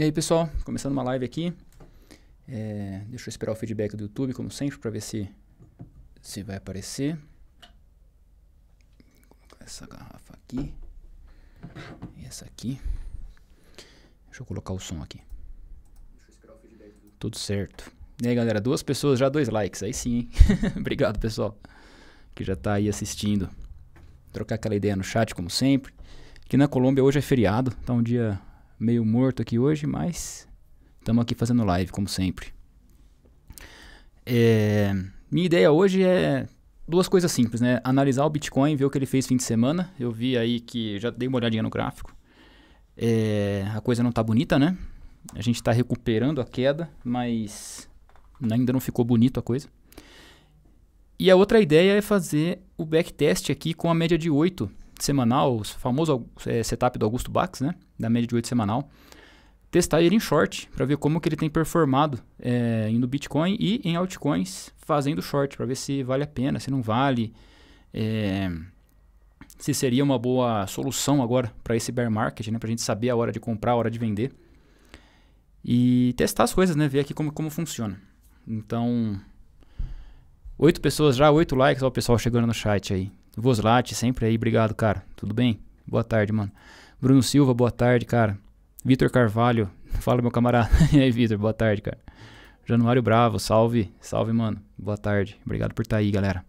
E aí, pessoal, começando uma live aqui. É, deixa eu esperar o feedback do YouTube, como sempre, para ver se, se vai aparecer. Vou colocar essa garrafa aqui. E essa aqui. Deixa eu colocar o som aqui. Tudo certo. E aí, galera, duas pessoas já dois likes. Aí sim, hein? Obrigado, pessoal, que já está aí assistindo. Trocar aquela ideia no chat, como sempre. Aqui na Colômbia hoje é feriado, tá um dia meio morto aqui hoje, mas estamos aqui fazendo live, como sempre. É, minha ideia hoje é duas coisas simples, né? Analisar o Bitcoin, ver o que ele fez fim de semana. Eu vi aí que já dei uma olhadinha no gráfico. É, a coisa não tá bonita, né? A gente está recuperando a queda, mas ainda não ficou bonito a coisa. E a outra ideia é fazer o backtest aqui com a média de 8 semanal, o famoso é, setup do Augusto Bax, né? Da média de 8 semanal. Testar ele em short para ver como que ele tem performado é, no Bitcoin e em altcoins fazendo short para ver se vale a pena, se não vale, é, se seria uma boa solução agora para esse bear market, né? Para a gente saber a hora de comprar, a hora de vender e testar as coisas, né? Ver aqui como, como funciona. Então, oito pessoas já, oito likes, ó, o pessoal chegando no chat aí. Voslate, sempre aí, obrigado, cara. Tudo bem? Boa tarde, mano. Bruno Silva, boa tarde, cara. Vitor Carvalho, fala meu camarada. e aí, Vitor, boa tarde, cara. Januário Bravo, salve, salve, mano. Boa tarde. Obrigado por estar tá aí, galera.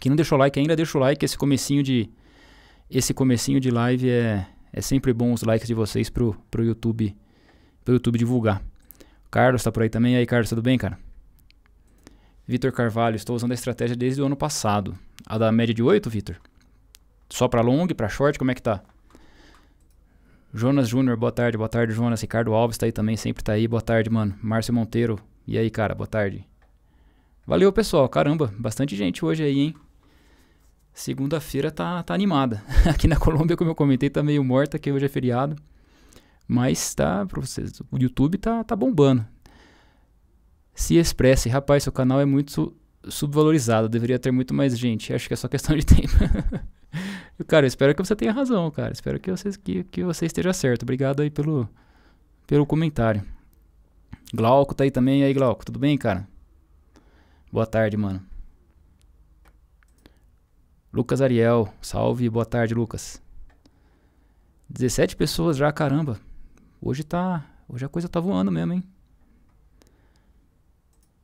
Quem não deixou like ainda, deixa o like. Esse comecinho de esse comecinho de live é é sempre bom os likes de vocês pro, pro YouTube pro YouTube divulgar. Carlos tá por aí também. E aí, Carlos, tudo bem, cara? Vitor Carvalho, estou usando a estratégia desde o ano passado. A da média de 8, Vitor? Só para long, para short, como é que tá? Jonas Júnior, boa tarde, boa tarde, Jonas. Ricardo Alves tá aí também, sempre tá aí, boa tarde, mano. Márcio Monteiro, e aí, cara, boa tarde. Valeu, pessoal, caramba, bastante gente hoje aí, hein? Segunda-feira tá, tá animada. Aqui na Colômbia, como eu comentei, tá meio morta, que hoje é feriado. Mas tá, pra vocês, o YouTube tá, tá bombando. Se expresse, rapaz, seu canal é muito subvalorizada, deveria ter muito mais gente. Acho que é só questão de tempo. cara, espero que você tenha razão, cara. Espero que você, que, que você esteja certo. Obrigado aí pelo, pelo comentário. Glauco tá aí também. E aí, Glauco, tudo bem, cara? Boa tarde, mano. Lucas Ariel, salve, boa tarde, Lucas. 17 pessoas já, caramba. Hoje tá. Hoje a coisa tá voando mesmo, hein?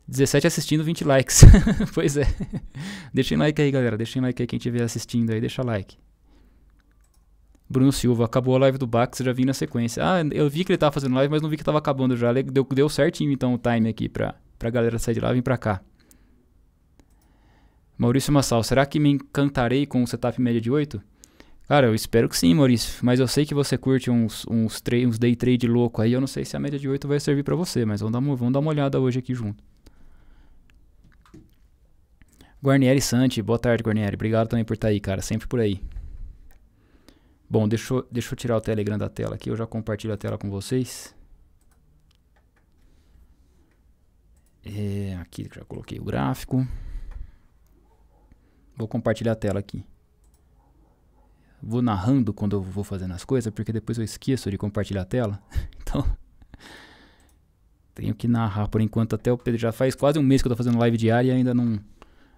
17 assistindo, 20 likes. pois é. Deixem like aí, galera. Deixem like aí quem estiver assistindo aí, deixa like. Bruno Silva, acabou a live do Bax, já vim na sequência. Ah, eu vi que ele tava fazendo live, mas não vi que tava acabando já. Deu, deu certinho então o time aqui pra, pra galera sair de lá e vir pra cá. Maurício Massal, será que me encantarei com o setup média de 8? Cara, eu espero que sim, Maurício. Mas eu sei que você curte uns, uns, uns day trade louco aí. Eu não sei se a média de 8 vai servir para você, mas vamos dar, uma, vamos dar uma olhada hoje aqui junto. Guarnieri Santi, boa tarde, Guarnieri. Obrigado também por estar tá aí, cara. Sempre por aí. Bom, deixa eu, deixa eu tirar o Telegram da tela aqui. Eu já compartilho a tela com vocês. É, aqui já coloquei o gráfico. Vou compartilhar a tela aqui. Vou narrando quando eu vou fazendo as coisas, porque depois eu esqueço de compartilhar a tela. Então, tenho que narrar por enquanto até o Pedro. Já faz quase um mês que eu estou fazendo live diária e ainda não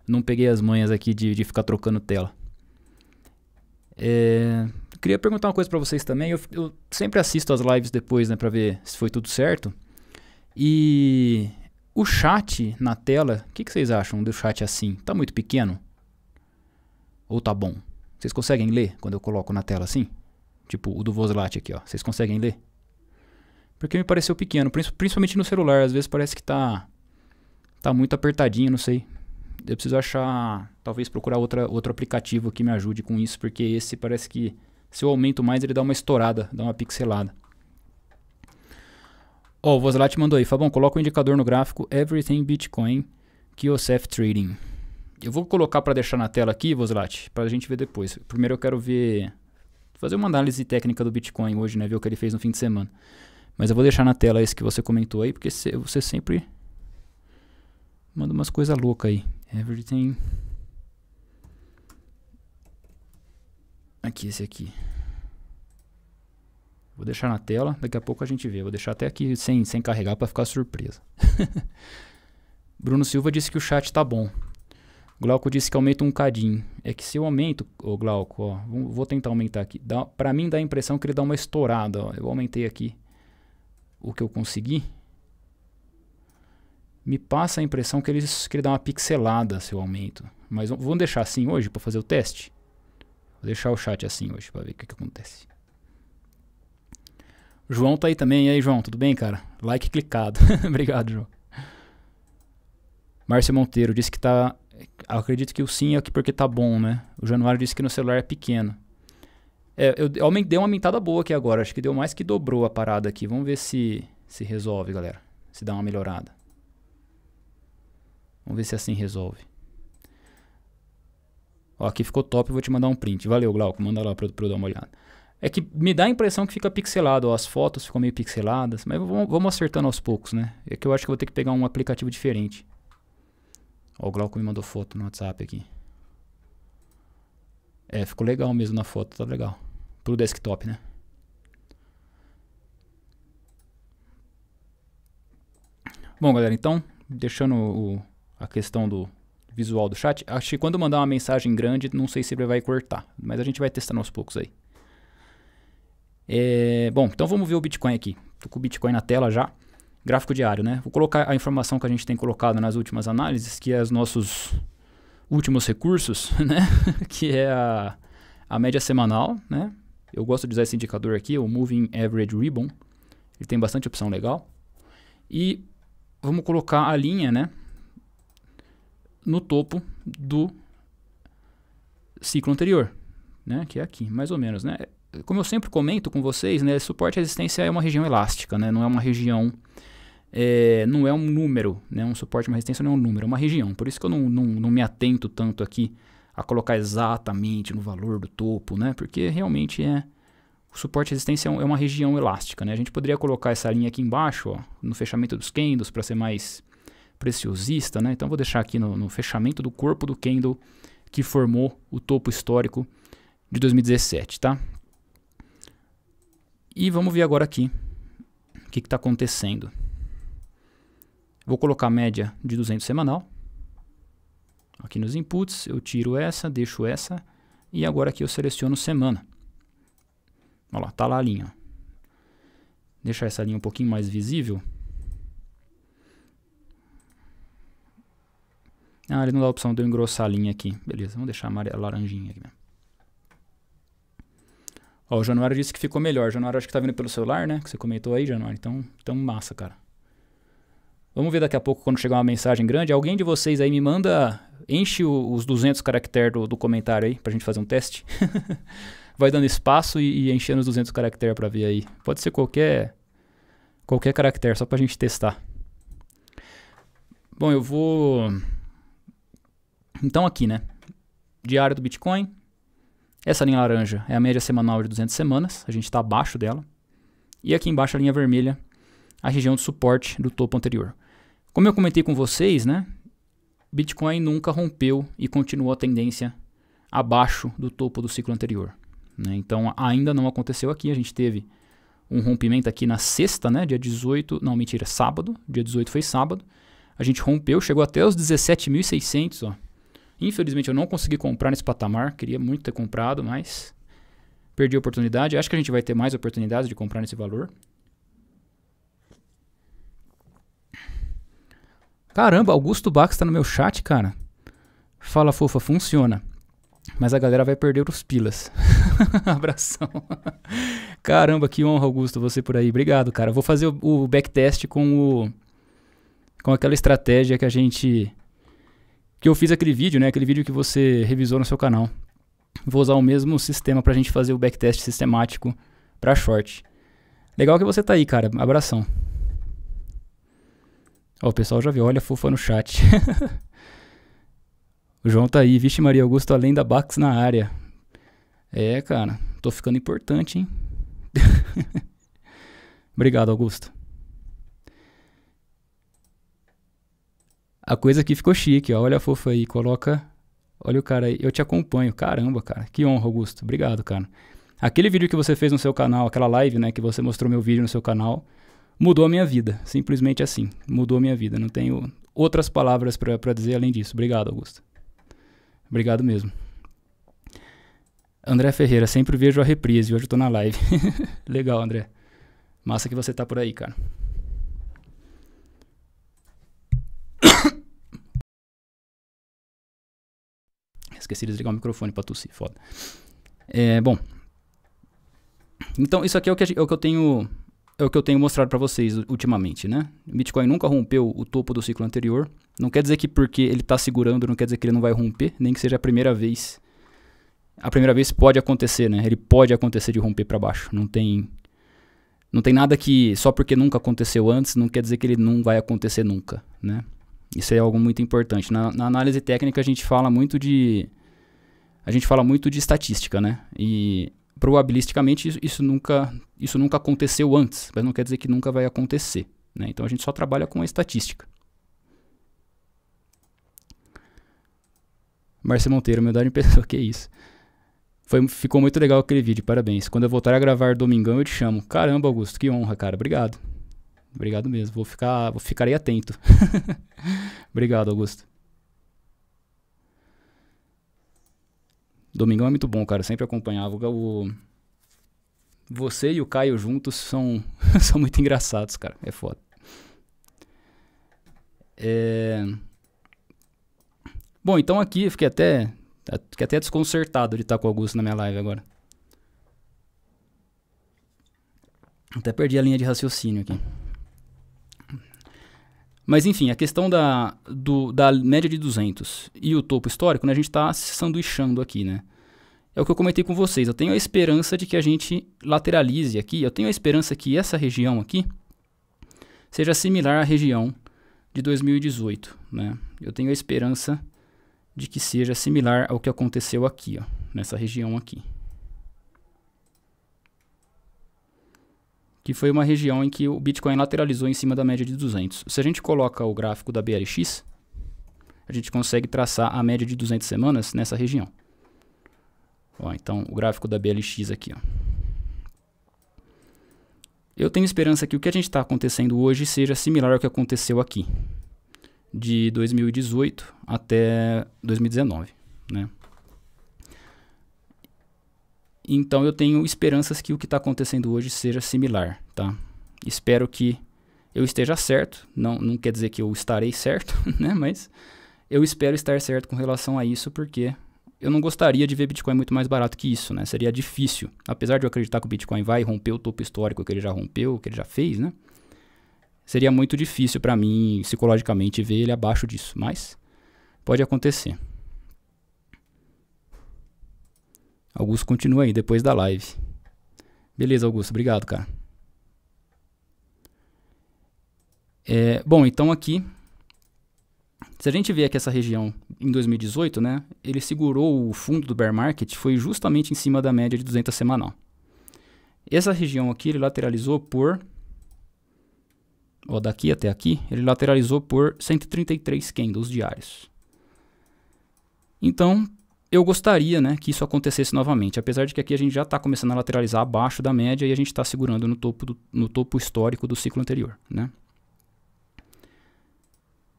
não peguei as manhas aqui de, de ficar trocando tela. É, queria perguntar uma coisa para vocês também. Eu, eu, sempre assisto as lives depois, né, para ver se foi tudo certo. E o chat na tela, o que, que, vocês acham do chat assim? Tá muito pequeno? Ou tá bom? Vocês conseguem ler quando eu coloco na tela assim? Tipo o do Vozlat aqui, ó. Vocês conseguem ler? Porque me pareceu pequeno, principalmente no celular. Às vezes parece que tá, tá muito apertadinho, não sei eu preciso achar, talvez procurar outra, outro aplicativo que me ajude com isso, porque esse parece que se eu aumento mais ele dá uma estourada, dá uma pixelada. Ó, oh, o Voslate mandou aí, Fabão, coloca o um indicador no gráfico Everything Bitcoin Kiosef Trading. Eu vou colocar para deixar na tela aqui, voslat, para a gente ver depois. Primeiro eu quero ver, fazer uma análise técnica do Bitcoin hoje, né, ver o que ele fez no fim de semana. Mas eu vou deixar na tela esse que você comentou aí, porque você sempre manda umas coisas loucas aí. Everything. Aqui, esse aqui. Vou deixar na tela, daqui a pouco a gente vê. Vou deixar até aqui sem, sem carregar para ficar surpresa. Bruno Silva disse que o chat tá bom. Glauco disse que aumenta um cadinho. É que se eu aumento, ô Glauco, ó, vou tentar aumentar aqui. Dá, pra mim dá a impressão que ele dá uma estourada. Ó. Eu aumentei aqui o que eu consegui me passa a impressão que eles querem dar uma pixelada se eu aumento. Mas vamos deixar assim hoje para fazer o teste? Vou deixar o chat assim hoje para ver o que, que acontece. O João tá aí também. E aí, João, tudo bem, cara? Like clicado. Obrigado, João. Márcio Monteiro disse que tá. Acredito que o sim é porque tá bom, né? O Januário disse que no celular é pequeno. É, eu, eu uma aumentada boa aqui agora. Acho que deu mais que dobrou a parada aqui. Vamos ver se se resolve, galera. Se dá uma melhorada. Vamos ver se assim resolve. Ó, aqui ficou top, vou te mandar um print. Valeu, Glauco, manda lá para eu dar uma olhada. É que me dá a impressão que fica pixelado, ó, as fotos ficam meio pixeladas, mas vamos, vamos acertando aos poucos, né? É que eu acho que vou ter que pegar um aplicativo diferente. Ó, o Glauco me mandou foto no WhatsApp aqui. É, ficou legal mesmo na foto, tá legal. Pro desktop, né? Bom, galera, então, deixando o, a questão do visual do chat. Acho que quando mandar uma mensagem grande, não sei se ele vai cortar, mas a gente vai testando aos poucos aí. É, bom, então vamos ver o Bitcoin aqui. Estou com o Bitcoin na tela já. Gráfico diário, né? Vou colocar a informação que a gente tem colocado nas últimas análises, que é os nossos últimos recursos, né? que é a, a média semanal, né? Eu gosto de usar esse indicador aqui, o Moving Average Ribbon. Ele tem bastante opção legal. E vamos colocar a linha, né? no topo do ciclo anterior, né? que é aqui, mais ou menos. Né? Como eu sempre comento com vocês, né, suporte e resistência é uma região elástica, né? não é uma região, é, não é um número, né? um suporte e uma resistência não é um número, é uma região. Por isso que eu não, não, não me atento tanto aqui a colocar exatamente no valor do topo, né? porque realmente é, o suporte e resistência é, é uma região elástica. Né? A gente poderia colocar essa linha aqui embaixo, ó, no fechamento dos candles, para ser mais preciosista, né? Então vou deixar aqui no, no fechamento do corpo do candle que formou o topo histórico de 2017, tá? E vamos ver agora aqui o que está acontecendo. Vou colocar a média de 200 semanal. Aqui nos inputs, eu tiro essa, deixo essa. E agora aqui eu seleciono semana. Olha lá, tá lá a linha. Deixar essa linha um pouquinho mais visível. Ah, ele não dá a opção de eu engrossar a linha aqui. Beleza, vamos deixar a laranjinha aqui mesmo. Ó, o Januário disse que ficou melhor. O Januário acho que tá vindo pelo celular, né? Que você comentou aí, Januário. Então, então massa, cara. Vamos ver daqui a pouco quando chegar uma mensagem grande. Alguém de vocês aí me manda, enche o, os 200 caracteres do, do, comentário aí pra gente fazer um teste. Vai dando espaço e, e enchendo os 200 caracteres pra ver aí. Pode ser qualquer qualquer caractere, só pra gente testar. Bom, eu vou então aqui, né? Diário do Bitcoin. Essa linha laranja é a média semanal de 200 semanas, a gente está abaixo dela. E aqui embaixo a linha vermelha, a região de suporte do topo anterior. Como eu comentei com vocês, né? Bitcoin nunca rompeu e continuou a tendência abaixo do topo do ciclo anterior. Né? Então ainda não aconteceu aqui, a gente teve um rompimento aqui na sexta, né? Dia 18, não, mentira, sábado. Dia 18 foi sábado. A gente rompeu, chegou até os 17.600, ó. Infelizmente eu não consegui comprar nesse patamar, queria muito ter comprado, mas perdi a oportunidade. Acho que a gente vai ter mais oportunidades de comprar nesse valor. Caramba, Augusto Bax está no meu chat, cara. Fala fofa, funciona. Mas a galera vai perder os pilas. Abração. Caramba, que honra, Augusto, você por aí. Obrigado, cara. Vou fazer o, o backtest com o com aquela estratégia que a gente que eu fiz aquele vídeo, né? Aquele vídeo que você revisou no seu canal. Vou usar o mesmo sistema para a gente fazer o backtest sistemático para short. Legal que você tá aí, cara. Abração. Ó, o pessoal já viu. Olha a fofa no chat. o João tá aí. Vixe Maria Augusto, além da Bax na área. É, cara. Tô ficando importante, hein? Obrigado, Augusto. A coisa aqui ficou chique, ó. Olha a fofa aí, coloca. Olha o cara aí, eu te acompanho. Caramba, cara, que honra, Augusto. Obrigado, cara. Aquele vídeo que você fez no seu canal, aquela live, né, que você mostrou meu vídeo no seu canal, mudou a minha vida. Simplesmente assim, mudou a minha vida. Não tenho outras palavras para dizer além disso. Obrigado, Augusto. Obrigado mesmo. André Ferreira, sempre vejo a reprise, hoje eu tô na live. Legal, André. Massa que você tá por aí, cara. Esqueci de desligar o microfone pra tossir, foda. É, bom. Então, isso aqui é o que, é o que eu tenho é o que eu tenho mostrado para vocês ultimamente, né? Bitcoin nunca rompeu o topo do ciclo anterior. Não quer dizer que porque ele está segurando, não quer dizer que ele não vai romper, nem que seja a primeira vez. A primeira vez pode acontecer, né? Ele pode acontecer de romper para baixo. Não tem, não tem nada que só porque nunca aconteceu antes, não quer dizer que ele não vai acontecer nunca, né? Isso é algo muito importante. Na, na, análise técnica a gente fala muito de a gente fala muito de estatística, né? E probabilisticamente isso, isso nunca isso nunca aconteceu antes, mas não quer dizer que nunca vai acontecer, né? Então a gente só trabalha com a estatística. Márcio Monteiro, meu dar em pessoa, que é isso. Foi, ficou muito legal aquele vídeo, parabéns. Quando eu voltar a gravar Domingão, eu te chamo. Caramba, Augusto, que honra, cara. Obrigado. Obrigado mesmo. Vou ficar, vou ficarei atento. Obrigado, Augusto. Domingão é muito bom, cara. sempre acompanhava o você e o Caio juntos são são muito engraçados, cara. É foda. É... Bom, então aqui eu fiquei até fiquei até desconcertado de estar com o Augusto na minha live agora. Até perdi a linha de raciocínio aqui. Mas enfim, a questão da, do, da média de 200 e o topo histórico, né, a gente está se sanduichando aqui, né? É o que eu comentei com vocês. Eu tenho a esperança de que a gente lateralize aqui. Eu tenho a esperança que essa região aqui seja similar à região de 2018, né? Eu tenho a esperança de que seja similar ao que aconteceu aqui, ó, nessa região aqui. que foi uma região em que o Bitcoin lateralizou em cima da média de 200. Se a gente coloca o gráfico da BRX, a gente consegue traçar a média de 200 semanas nessa região. Ó, então, o gráfico da BLX aqui. Ó. Eu tenho esperança que o que a gente está acontecendo hoje seja similar ao que aconteceu aqui, de 2018 até 2019. Né? Então eu tenho esperanças que o que está acontecendo hoje seja similar, tá? Espero que eu esteja certo, não, não quer dizer que eu estarei certo, né? Mas eu espero estar certo com relação a isso, porque eu não gostaria de ver Bitcoin muito mais barato que isso, né? Seria difícil. Apesar de eu acreditar que o Bitcoin vai romper o topo histórico que ele já rompeu, que ele já fez, né? Seria muito difícil para mim, psicologicamente, ver ele abaixo disso, mas pode acontecer. Augusto continua aí depois da live. Beleza, Augusto, obrigado, cara. É, bom, então aqui, se a gente vê aqui essa região em 2018, né, ele segurou o fundo do bear market, foi justamente em cima da média de 200 semanal. Essa região aqui ele lateralizou por, ó, daqui até aqui, ele lateralizou por 133 candles diários. Então, eu gostaria né, que isso acontecesse novamente, apesar de que aqui a gente já está começando a lateralizar abaixo da média e a gente está segurando no topo, do, no topo histórico do ciclo anterior. Né?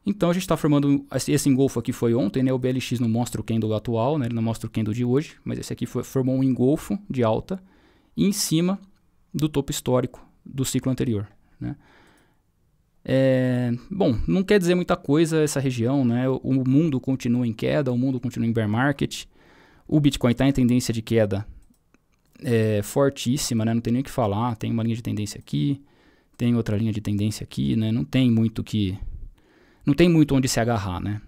Então a gente está formando, esse engolfo aqui foi ontem, né? o BLX não mostra o candle atual, né? ele não mostra o candle de hoje, mas esse aqui foi, formou um engolfo de alta em cima do topo histórico do ciclo anterior. Né? É, bom, não quer dizer muita coisa essa região, né? O, o mundo continua em queda, o mundo continua em bear market. O Bitcoin está em tendência de queda é, fortíssima, né? Não tem nem o que falar. Tem uma linha de tendência aqui, tem outra linha de tendência aqui, né? Não tem muito que, não tem muito onde se agarrar, né?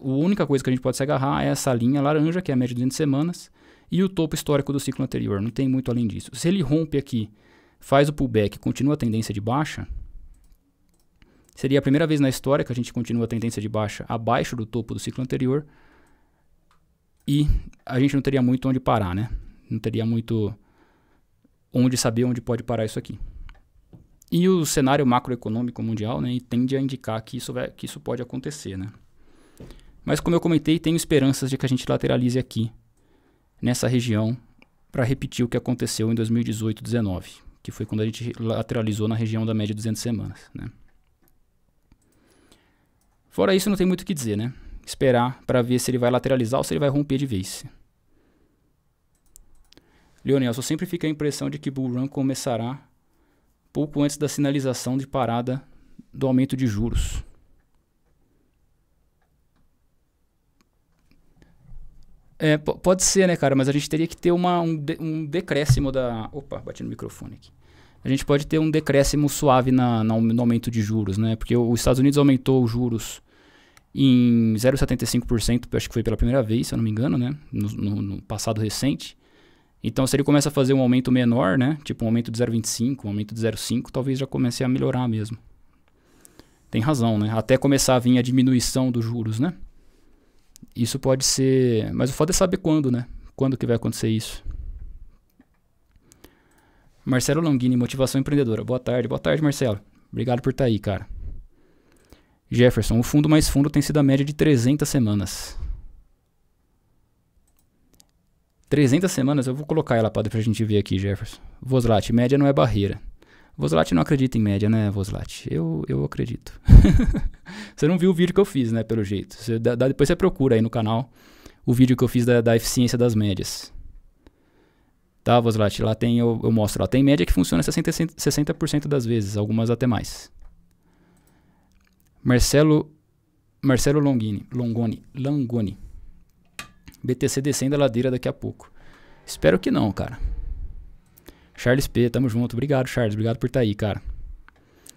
A única coisa que a gente pode se agarrar é essa linha laranja, que é a média de 200 semanas, e o topo histórico do ciclo anterior. Não tem muito além disso. Se ele rompe aqui, faz o pullback, continua a tendência de baixa, Seria a primeira vez na história que a gente continua a tendência de baixa abaixo do topo do ciclo anterior. E a gente não teria muito onde parar, né? Não teria muito onde saber onde pode parar isso aqui. E o cenário macroeconômico mundial né, tende a indicar que isso, vai, que isso pode acontecer. Né? Mas, como eu comentei, tenho esperanças de que a gente lateralize aqui, nessa região, para repetir o que aconteceu em 2018-19, que foi quando a gente lateralizou na região da média de 200 semanas. Né? Fora isso, não tem muito o que dizer, né? Esperar para ver se ele vai lateralizar ou se ele vai romper de vez. Leonel, só sempre fica a impressão de que Bull Run começará pouco antes da sinalização de parada do aumento de juros. É, pode ser, né, cara? Mas a gente teria que ter uma, um, de, um decréscimo da. Opa, bati no microfone aqui a gente pode ter um decréscimo suave na, na, no aumento de juros, né? Porque os Estados Unidos aumentou os juros em 0,75%, acho que foi pela primeira vez, se eu não me engano, né? No, no, no, passado recente. Então, se ele começa a fazer um aumento menor, né? Tipo um aumento de 0,25, um aumento de 0,5, talvez já comece a melhorar mesmo. Tem razão, né? Até começar a vir a diminuição dos juros, né? Isso pode ser. Mas o foda é saber quando, né? Quando que vai acontecer isso. Marcelo Longini, Motivação Empreendedora. Boa tarde, boa tarde, Marcelo. Obrigado por estar tá aí, cara. Jefferson, o fundo mais fundo tem sido a média de 300 semanas. 300 semanas, eu vou colocar ela para a gente ver aqui, Jefferson. Voslat, média não é barreira. Voslat não acredita em média, né, Voslat? Eu, eu acredito. você não viu o vídeo que eu fiz, né, pelo jeito. Você, da, depois você procura aí no canal o vídeo que eu fiz da, da eficiência das médias. Tá, Voslat? Lá tem, eu, eu, mostro, lá tem média que funciona 60%, 60 das vezes, algumas até mais. Marcelo, Marcelo Longini, Longoni, Langoni. BTC descendo a ladeira daqui a pouco. Espero que não, cara. Charles P, tamo junto. Obrigado, Charles. Obrigado por estar tá aí, cara.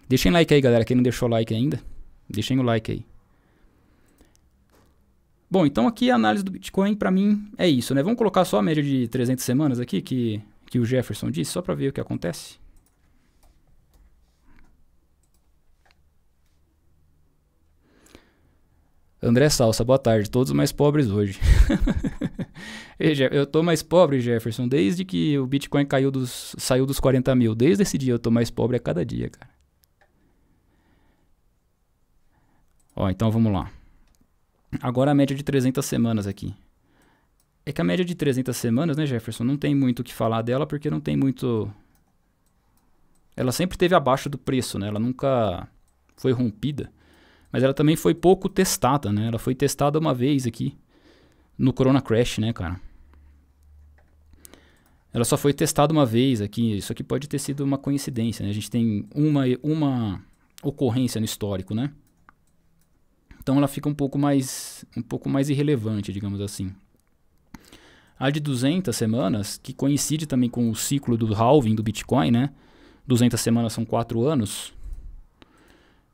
Deixem like aí, galera. Quem não deixou like ainda, deixem o like aí. Bom, então aqui a análise do Bitcoin para mim é isso, né? Vamos colocar só a média de 300 semanas aqui que, que o Jefferson disse, só para ver o que acontece. André Salsa, boa tarde. Todos mais pobres hoje. eu tô mais pobre, Jefferson, desde que o Bitcoin caiu dos, saiu dos 40 mil. Desde esse dia eu tô mais pobre a cada dia, cara. Ó, então vamos lá. Agora a média de 300 semanas aqui. É que a média de 300 semanas, né, Jefferson? Não tem muito o que falar dela porque não tem muito. Ela sempre teve abaixo do preço, né? Ela nunca foi rompida. Mas ela também foi pouco testada, né? Ela foi testada uma vez aqui no Corona Crash, né, cara? Ela só foi testada uma vez aqui. Isso aqui pode ter sido uma coincidência, né? A gente tem uma, uma ocorrência no histórico, né? Então ela fica um pouco mais um pouco mais irrelevante, digamos assim. A de 200 semanas, que coincide também com o ciclo do halving do Bitcoin, né? 200 semanas são 4 anos.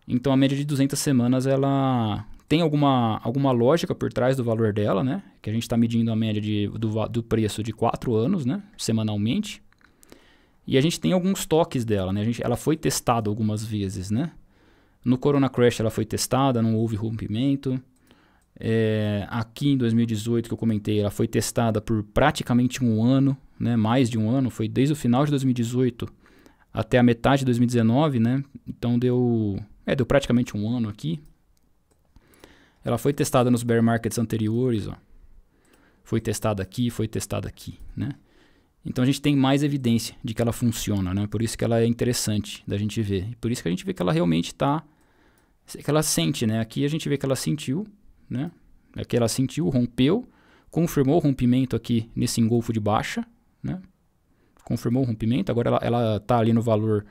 Então a média de 200 semanas ela tem alguma, alguma lógica por trás do valor dela, né? Que a gente está medindo a média de, do, do preço de 4 anos, né? Semanalmente. E a gente tem alguns toques dela, né? A gente, ela foi testada algumas vezes, né? No Corona Crash ela foi testada, não houve rompimento. É, aqui em 2018 que eu comentei, ela foi testada por praticamente um ano, né, mais de um ano, foi desde o final de 2018 até a metade de 2019, né? Então deu, é, deu praticamente um ano aqui. Ela foi testada nos bear markets anteriores, ó. Foi testada aqui, foi testada aqui, né? Então a gente tem mais evidência de que ela funciona, né? Por isso que ela é interessante da gente ver. E por isso que a gente vê que ela realmente está... Que ela sente, né? Aqui a gente vê que ela sentiu, né? Aqui é ela sentiu, rompeu, confirmou o rompimento aqui nesse engolfo de baixa, né? Confirmou o rompimento, agora ela está ali no valor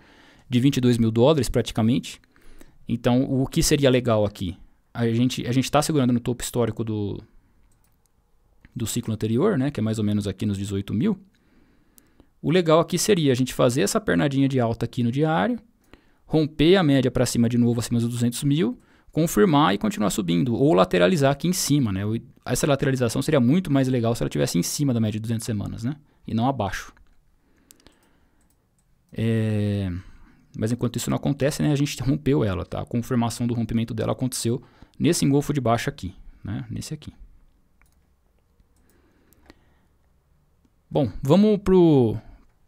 de 22 mil dólares praticamente. Então, o que seria legal aqui? A gente a está segurando no topo histórico do, do ciclo anterior, né? Que é mais ou menos aqui nos 18 mil. O legal aqui seria a gente fazer essa pernadinha de alta aqui no diário, romper a média para cima de novo, acima dos 200 mil, confirmar e continuar subindo, ou lateralizar aqui em cima, né? Essa lateralização seria muito mais legal se ela tivesse em cima da média de 200 semanas, né? E não abaixo. É... Mas enquanto isso não acontece, né? A gente rompeu ela, tá? A confirmação do rompimento dela aconteceu nesse engolfo de baixo aqui, né? Nesse aqui. Bom, vamos pro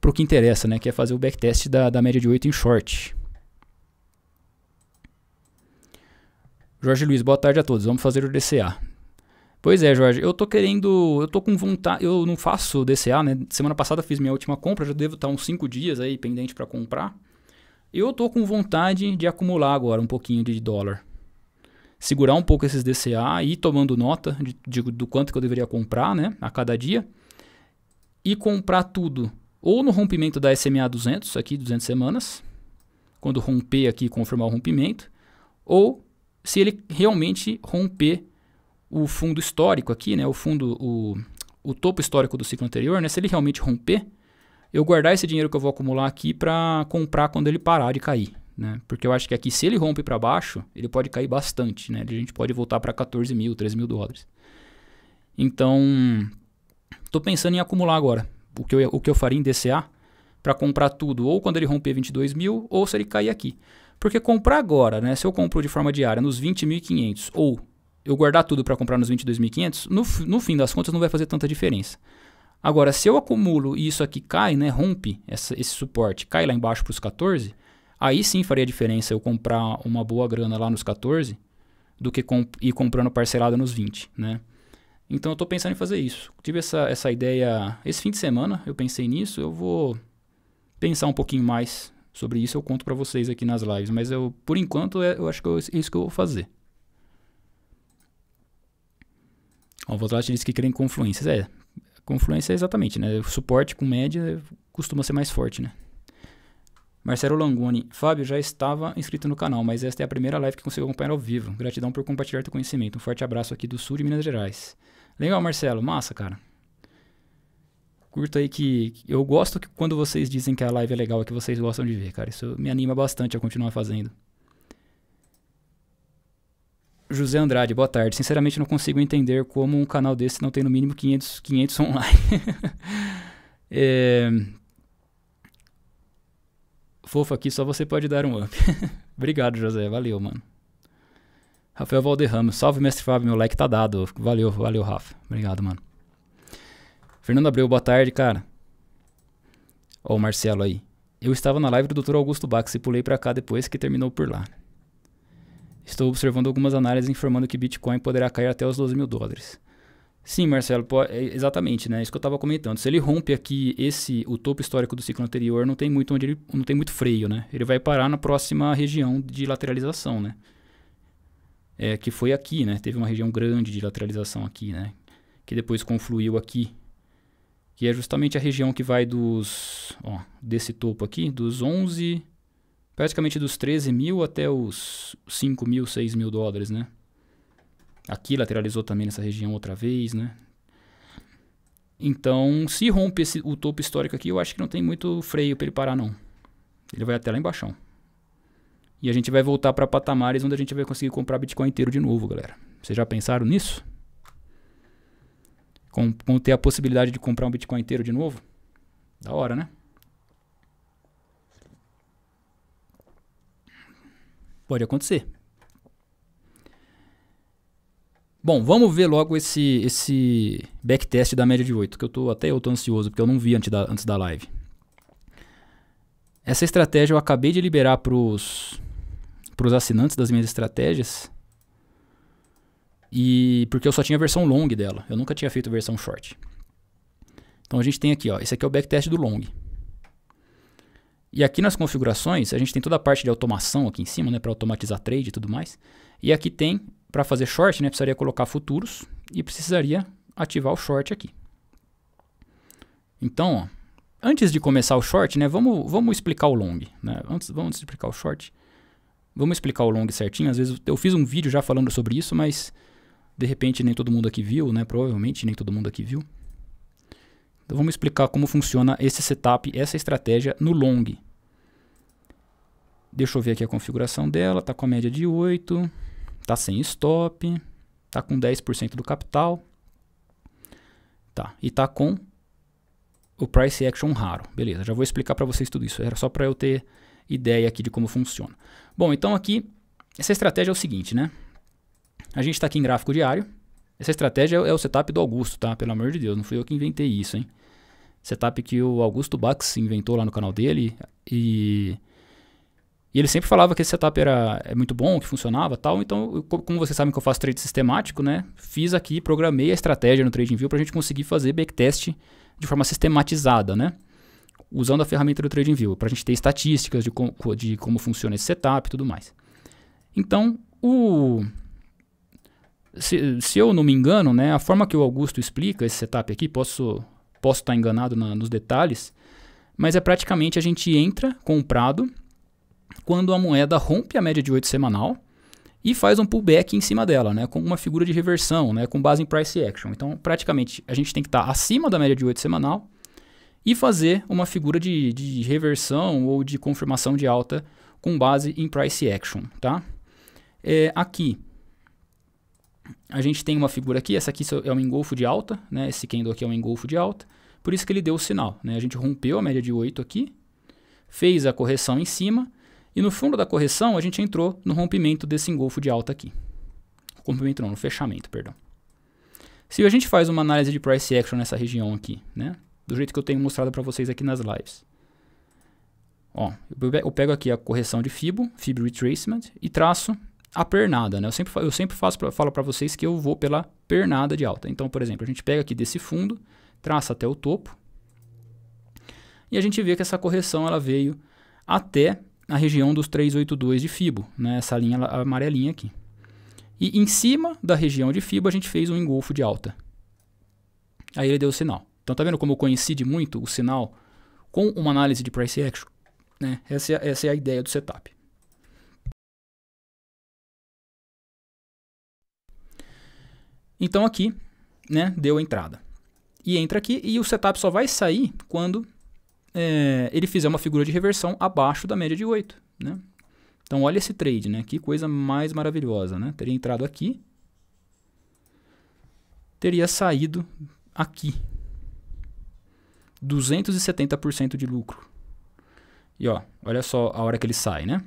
para o que interessa, né? Que é fazer o backtest da, da média de 8 em short. Jorge Luiz, boa tarde a todos. Vamos fazer o DCA. Pois é, Jorge, eu tô querendo. Eu tô com vontade. Eu não faço DCA, né? Semana passada fiz minha última compra, já devo estar uns 5 dias aí pendente para comprar. Eu tô com vontade de acumular agora um pouquinho de dólar. Segurar um pouco esses DCA e ir tomando nota de, de, do quanto que eu deveria comprar, né? A cada dia. E comprar tudo ou no rompimento da SMA 200, aqui 200 semanas, quando romper aqui confirmar o rompimento, ou se ele realmente romper o fundo histórico aqui, né, o fundo o, o topo histórico do ciclo anterior, né, se ele realmente romper, eu guardar esse dinheiro que eu vou acumular aqui para comprar quando ele parar de cair, né? Porque eu acho que aqui se ele rompe para baixo, ele pode cair bastante, né? A gente pode voltar para 14 mil, 13 mil dólares. Então, estou pensando em acumular agora o que eu, o que eu faria em DCA para comprar tudo, ou quando ele romper 22 mil, ou se ele cair aqui. Porque comprar agora, né? Se eu compro de forma diária nos 20.500 ou eu guardar tudo para comprar nos 22.500, no, no fim das contas não vai fazer tanta diferença. Agora, se eu acumulo e isso aqui cai, né, rompe essa, esse suporte, cai lá embaixo para os 14, aí sim faria diferença eu comprar uma boa grana lá nos 14 do que comp ir comprando parcelada nos 20, né? Então eu estou pensando em fazer isso. Tive essa, essa ideia esse fim de semana, eu pensei nisso, eu vou pensar um pouquinho mais sobre isso, eu conto para vocês aqui nas lives, mas eu por enquanto é, eu acho que é isso que eu vou fazer. O Votolat disse que querem confluências. É, confluência é exatamente, né? O suporte com média costuma ser mais forte, né? Marcelo Langoni, Fábio, já estava inscrito no canal, mas esta é a primeira live que consigo acompanhar ao vivo. Gratidão por compartilhar teu conhecimento. Um forte abraço aqui do sul de Minas Gerais. Legal, Marcelo. Massa, cara. Curto aí que. Eu gosto que quando vocês dizem que a live é legal, é que vocês gostam de ver, cara. Isso me anima bastante a continuar fazendo. José Andrade, boa tarde. Sinceramente, não consigo entender como um canal desse não tem no mínimo 500, 500 online. é... Fofo aqui, só você pode dar um up. Obrigado, José. Valeu, mano. Rafael Valderrama, salve mestre Fábio, meu like tá dado. Valeu, valeu, Rafa. Obrigado, mano. Fernando Abreu, boa tarde, cara. Ó, o Marcelo aí. Eu estava na live do Dr. Augusto Bax e pulei para cá depois que terminou por lá. Estou observando algumas análises informando que Bitcoin poderá cair até os 12 mil dólares. Sim, Marcelo, é, exatamente, né? Isso que eu estava comentando. Se ele rompe aqui esse o topo histórico do ciclo anterior, não tem muito onde ele, não tem muito freio, né? Ele vai parar na próxima região de lateralização, né? é, que foi aqui, né? Teve uma região grande de lateralização aqui, né? Que depois confluiu aqui, que é justamente a região que vai dos, ó, desse topo aqui, dos 11, praticamente dos 13 mil até os 5 mil, 6 mil dólares, né? Aqui lateralizou também nessa região outra vez, né? Então, se rompe esse, o topo histórico aqui, eu acho que não tem muito freio para ele parar, não. Ele vai até lá embaixo. E a gente vai voltar para patamares onde a gente vai conseguir comprar Bitcoin inteiro de novo, galera. Vocês já pensaram nisso? Com, com ter a possibilidade de comprar um Bitcoin inteiro de novo? Da hora, né? Pode acontecer. Bom, vamos ver logo esse, esse backtest da média de 8, que eu tô até eu tô ansioso, porque eu não vi antes da, antes da live. Essa estratégia eu acabei de liberar para os para os assinantes das minhas estratégias. E porque eu só tinha a versão long dela, eu nunca tinha feito versão short. Então a gente tem aqui, ó, esse aqui é o backtest do long. E aqui nas configurações, a gente tem toda a parte de automação aqui em cima, né, para automatizar trade e tudo mais. E aqui tem para fazer short, né, precisaria colocar futuros e precisaria ativar o short aqui. Então, ó, antes de começar o short, né, vamos, vamos explicar o long. Né? Antes, vamos explicar o short. Vamos explicar o long certinho. Às vezes eu fiz um vídeo já falando sobre isso, mas de repente nem todo mundo aqui viu, né? Provavelmente nem todo mundo aqui viu. Então vamos explicar como funciona esse setup, essa estratégia no long. Deixa eu ver aqui a configuração dela, Está com a média de 8, está sem stop, está com 10% do capital. Tá, e está com o price action raro. Beleza, já vou explicar para vocês tudo isso. Era só para eu ter ideia aqui de como funciona. Bom, então aqui, essa estratégia é o seguinte, né? A gente está aqui em gráfico diário. Essa estratégia é o setup do Augusto, tá? Pelo amor de Deus, não fui eu que inventei isso, hein? Setup que o Augusto Bax inventou lá no canal dele e... E ele sempre falava que esse setup era é muito bom, que funcionava tal. Então, eu, como vocês sabem que eu faço trade sistemático, né? Fiz aqui, programei a estratégia no TradingView para a gente conseguir fazer backtest de forma sistematizada, né? usando a ferramenta do TradingView, para a gente ter estatísticas de, com, de como funciona esse setup e tudo mais. Então, o, se, se, eu não me engano, né, a forma que o Augusto explica esse setup aqui, posso posso estar tá enganado na, nos detalhes, mas é praticamente a gente entra comprado quando a moeda rompe a média de 8 semanal e faz um pullback em cima dela, né, com uma figura de reversão, né, com base em price action. Então, praticamente a gente tem que estar tá acima da média de 8 semanal e fazer uma figura de, de reversão ou de confirmação de alta com base em price action, tá? É, aqui a gente tem uma figura aqui, essa aqui é um engolfo de alta, né? Esse candle aqui é um engolfo de alta, por isso que ele deu o sinal, né? A gente rompeu a média de 8 aqui, fez a correção em cima e no fundo da correção a gente entrou no rompimento desse engolfo de alta aqui. Rompimento não, no fechamento, perdão. Se a gente faz uma análise de price action nessa região aqui, né? do jeito que eu tenho mostrado para vocês aqui nas lives. Ó, eu pego aqui a correção de Fibo, Fib Retracement, e traço a pernada. Né? Eu sempre, eu sempre faço falo para vocês que eu vou pela pernada de alta. Então, por exemplo, a gente pega aqui desse fundo, traça até o topo, e a gente vê que essa correção ela veio até a região dos 382 de Fibo, né? essa linha amarelinha aqui. E em cima da região de Fibo a gente fez um engolfo de alta. Aí ele deu o sinal. Então tá vendo como eu coincide muito o sinal com uma análise de price action? Né? Essa, é, essa é a ideia do setup. Então aqui, né, deu a entrada. E entra aqui e o setup só vai sair quando é, ele fizer uma figura de reversão abaixo da média de 8, né? Então olha esse trade, né? Que coisa mais maravilhosa, né? Teria entrado aqui, teria saído aqui, 270% de lucro. E ó, olha só a hora que ele sai, né?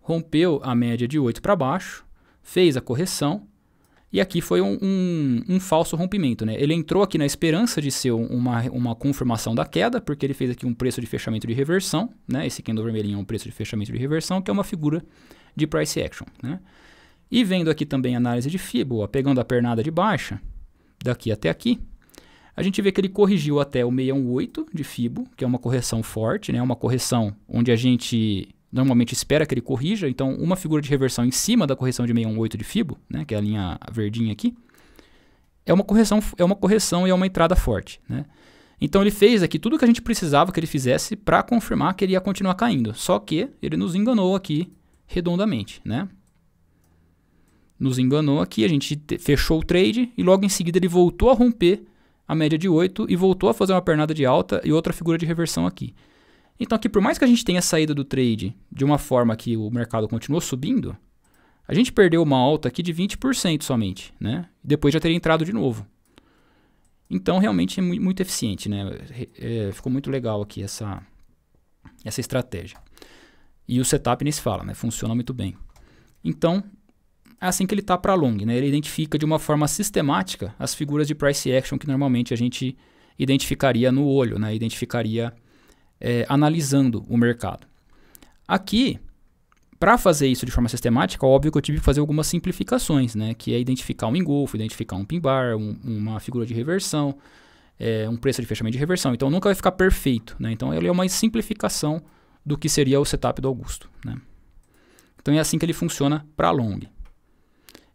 Rompeu a média de 8 para baixo, fez a correção e aqui foi um, um, um, falso rompimento. Né? Ele entrou aqui na esperança de ser uma, uma confirmação da queda, porque ele fez aqui um preço de fechamento de reversão. Né? Esse candle vermelhinho é um preço de fechamento de reversão, que é uma figura de price action. Né? E vendo aqui também a análise de FIBO, ó, pegando a pernada de baixa, daqui até aqui, a gente vê que ele corrigiu até o 618 de FIBO, que é uma correção forte, né? uma correção onde a gente normalmente espera que ele corrija. Então, uma figura de reversão em cima da correção de 618 de FIBO, né? que é a linha verdinha aqui, é uma correção, é uma correção e é uma entrada forte. Né? Então ele fez aqui tudo o que a gente precisava que ele fizesse para confirmar que ele ia continuar caindo. Só que ele nos enganou aqui redondamente, né? Nos enganou aqui, a gente fechou o trade e logo em seguida ele voltou a romper a média de 8 e voltou a fazer uma pernada de alta e outra figura de reversão aqui. Então aqui, por mais que a gente tenha saído do trade de uma forma que o mercado continuou subindo, a gente perdeu uma alta aqui de 20% somente, né? Depois já teria entrado de novo. Então realmente é muito eficiente, né? É, ficou muito legal aqui essa, essa estratégia. E o setup nem se fala, né? Funciona muito bem. Então, é assim que ele está para long. Né? Ele identifica de uma forma sistemática as figuras de price action que normalmente a gente identificaria no olho, né? identificaria é, analisando o mercado. Aqui, para fazer isso de forma sistemática, óbvio que eu tive que fazer algumas simplificações, né? que é identificar um engolfo, identificar um pin bar, um, uma figura de reversão, é, um preço de fechamento de reversão. Então nunca vai ficar perfeito. Né? Então ele é uma simplificação do que seria o setup do Augusto. Né? Então é assim que ele funciona para long.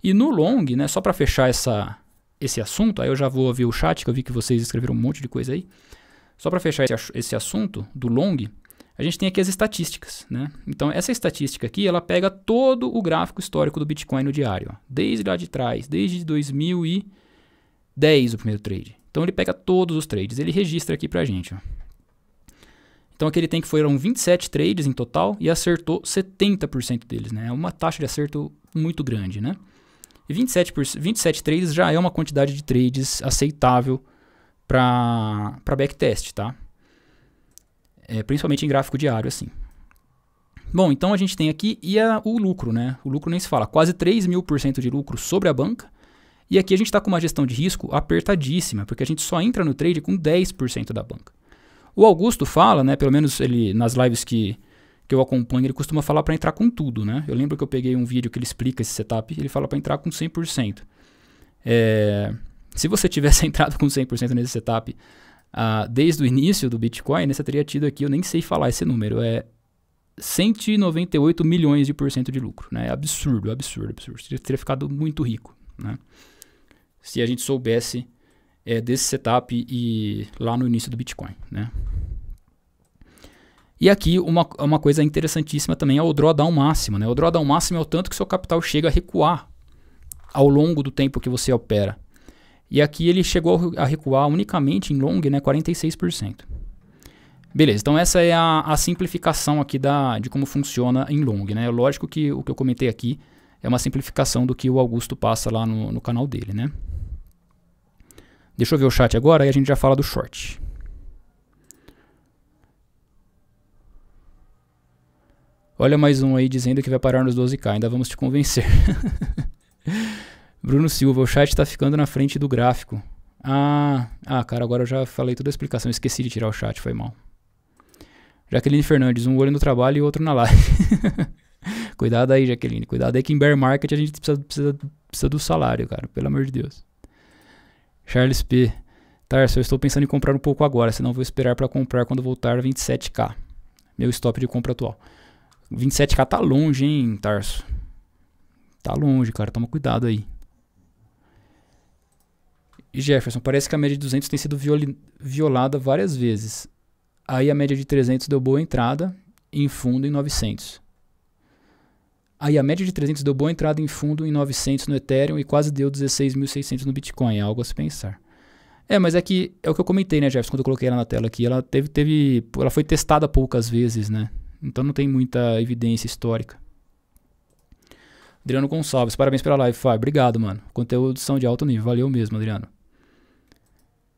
E no long, né, só para fechar essa, esse assunto, aí eu já vou ouvir o chat, que eu vi que vocês escreveram um monte de coisa aí. Só para fechar esse, esse assunto do long, a gente tem aqui as estatísticas, né? Então, essa estatística aqui, ela pega todo o gráfico histórico do Bitcoin no diário, ó, desde lá de trás, desde 2010 o primeiro trade. Então, ele pega todos os trades, ele registra aqui para a gente, ó. Então, aqui ele tem que foram 27 trades em total e acertou 70% deles, né? É uma taxa de acerto muito grande, né? E 27, por, 27 trades já é uma quantidade de trades aceitável para backtest, tá? É, principalmente em gráfico diário, assim. Bom, então a gente tem aqui e a, o lucro, né? O lucro nem se fala, quase 3 mil por cento de lucro sobre a banca. E aqui a gente está com uma gestão de risco apertadíssima, porque a gente só entra no trade com 10% da banca. O Augusto fala, né, pelo menos ele nas lives que, que eu acompanho, ele costuma falar para entrar com tudo, né? Eu lembro que eu peguei um vídeo que ele explica esse setup, ele fala para entrar com 100%. É, se você tivesse entrado com 100% nesse setup ah, desde o início do Bitcoin, né, você teria tido aqui, eu nem sei falar esse número, é 198 milhões de por cento de lucro. Né? É absurdo, absurdo, absurdo. Você teria ficado muito rico, né? Se a gente soubesse é, desse setup e lá no início do Bitcoin, né? E aqui uma, uma coisa interessantíssima também é o drawdown máximo. Né? O drawdown máximo é o tanto que seu capital chega a recuar ao longo do tempo que você opera. E aqui ele chegou a recuar unicamente em long né, 46%. Beleza, então essa é a, a, simplificação aqui da, de como funciona em long. Né? Lógico que o que eu comentei aqui é uma simplificação do que o Augusto passa lá no, no canal dele. Né? Deixa eu ver o chat agora e a gente já fala do short. Olha mais um aí dizendo que vai parar nos 12k, ainda vamos te convencer. Bruno Silva, o chat está ficando na frente do gráfico. Ah, ah, cara, agora eu já falei toda a explicação, esqueci de tirar o chat, foi mal. Jaqueline Fernandes, um olho no trabalho e outro na live. cuidado aí, Jaqueline, cuidado aí que em bear market a gente precisa, precisa, precisa do salário, cara, pelo amor de Deus. Charles P. Tarso, eu estou pensando em comprar um pouco agora, senão vou esperar para comprar quando voltar 27k. Meu stop de compra atual. 27k tá longe, hein, Tarso? Tá longe, cara. Toma cuidado aí. Jefferson, parece que a média de 200 tem sido violada várias vezes. Aí a média de 300 deu boa entrada em fundo em 900. Aí a média de 300 deu boa entrada em fundo em 900 no Ethereum e quase deu 16.600 no Bitcoin. É algo a se pensar. É, mas é que é o que eu comentei, né, Jefferson, quando eu coloquei ela na tela aqui. Ela teve, teve, ela foi testada poucas vezes, né? Então não tem muita evidência histórica. Adriano Gonçalves, parabéns pela live, Fábio. Obrigado, mano. Conteúdos são de alto nível. Valeu mesmo, Adriano.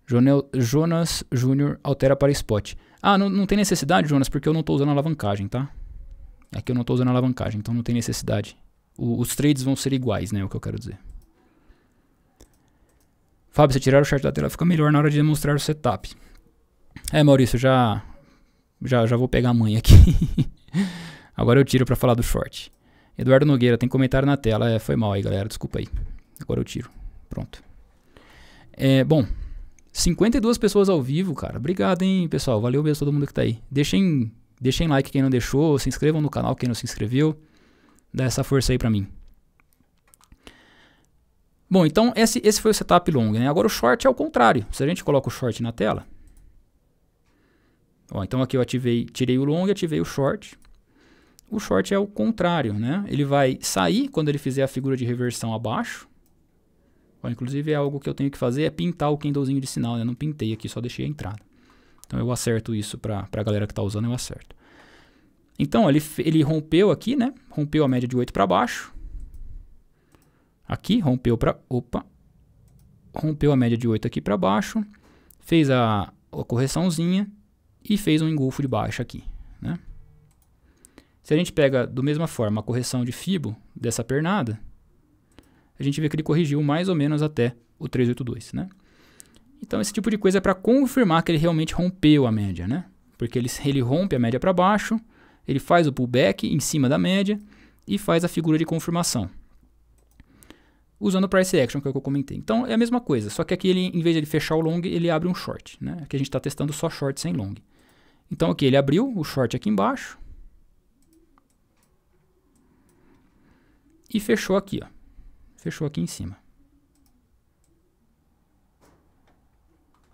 Jonel, Jonas Júnior altera para spot. Ah, não, não tem necessidade, Jonas, porque eu não estou usando alavancagem, tá? Aqui é eu não estou usando alavancagem, então não tem necessidade. O, os trades vão ser iguais, né? É o que eu quero dizer. Fábio, se tirar o chart da tela, fica melhor na hora de demonstrar o setup. É, Maurício, já já, já vou pegar a mãe aqui. Agora eu tiro para falar do short. Eduardo Nogueira, tem comentário na tela. É, foi mal aí, galera. Desculpa aí. Agora eu tiro. Pronto. É, bom, 52 pessoas ao vivo, cara. Obrigado, hein, pessoal. Valeu mesmo todo mundo que tá aí. Deixem, deixem like quem não deixou, se inscrevam no canal quem não se inscreveu. Dá essa força aí pra mim. Bom, então esse, esse foi o setup long, né? Agora o short é o contrário. Se a gente coloca o short na tela, Ó, então aqui eu ativei, tirei o long e ativei o short. O short é o contrário, né? Ele vai sair quando ele fizer a figura de reversão abaixo. Ó, inclusive é algo que eu tenho que fazer, é pintar o candlezinho de sinal, né? não pintei aqui, só deixei a entrada. Então eu acerto isso para a galera que está usando, eu acerto. Então ele, ele rompeu aqui, né? Rompeu a média de 8 para baixo. Aqui rompeu para... Opa! Rompeu a média de 8 aqui para baixo. Fez a, a correçãozinha e fez um engolfo de baixa aqui. Né? Se a gente pega, do mesma forma, a correção de Fibo dessa pernada, a gente vê que ele corrigiu mais ou menos até o 382, né? Então, esse tipo de coisa é para confirmar que ele realmente rompeu a média, né? Porque ele, ele rompe a média para baixo, ele faz o pullback em cima da média e faz a figura de confirmação. Usando o price action, que é o que eu comentei. Então, é a mesma coisa, só que aqui, ele, em vez de ele fechar o long, ele abre um short, né? Aqui a gente está testando só short sem long. Então aqui ele abriu o short aqui embaixo. E fechou aqui, ó. Fechou aqui em cima.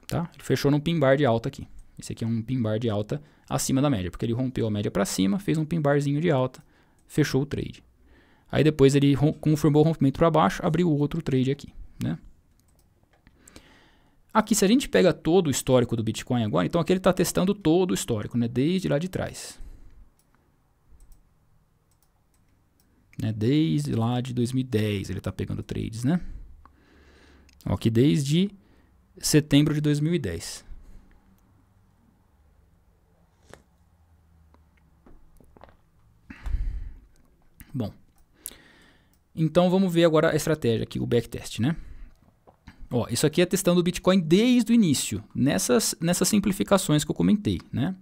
Tá? Ele fechou num pin bar de alta aqui. Esse aqui é um pin bar de alta acima da média, porque ele rompeu a média para cima, fez um pin barzinho de alta, fechou o trade. Aí depois ele confirmou o rompimento para baixo, abriu outro trade aqui, né? Aqui, se a gente pega todo o histórico do Bitcoin agora, então aqui ele está testando todo o histórico, né? desde lá de trás. Né? Desde lá de 2010 ele está pegando trades, né? Aqui desde setembro de 2010. Bom, então vamos ver agora a estratégia aqui, o backtest, né? Ó, isso aqui é testando o Bitcoin desde o início, nessas, nessas simplificações que eu comentei, né?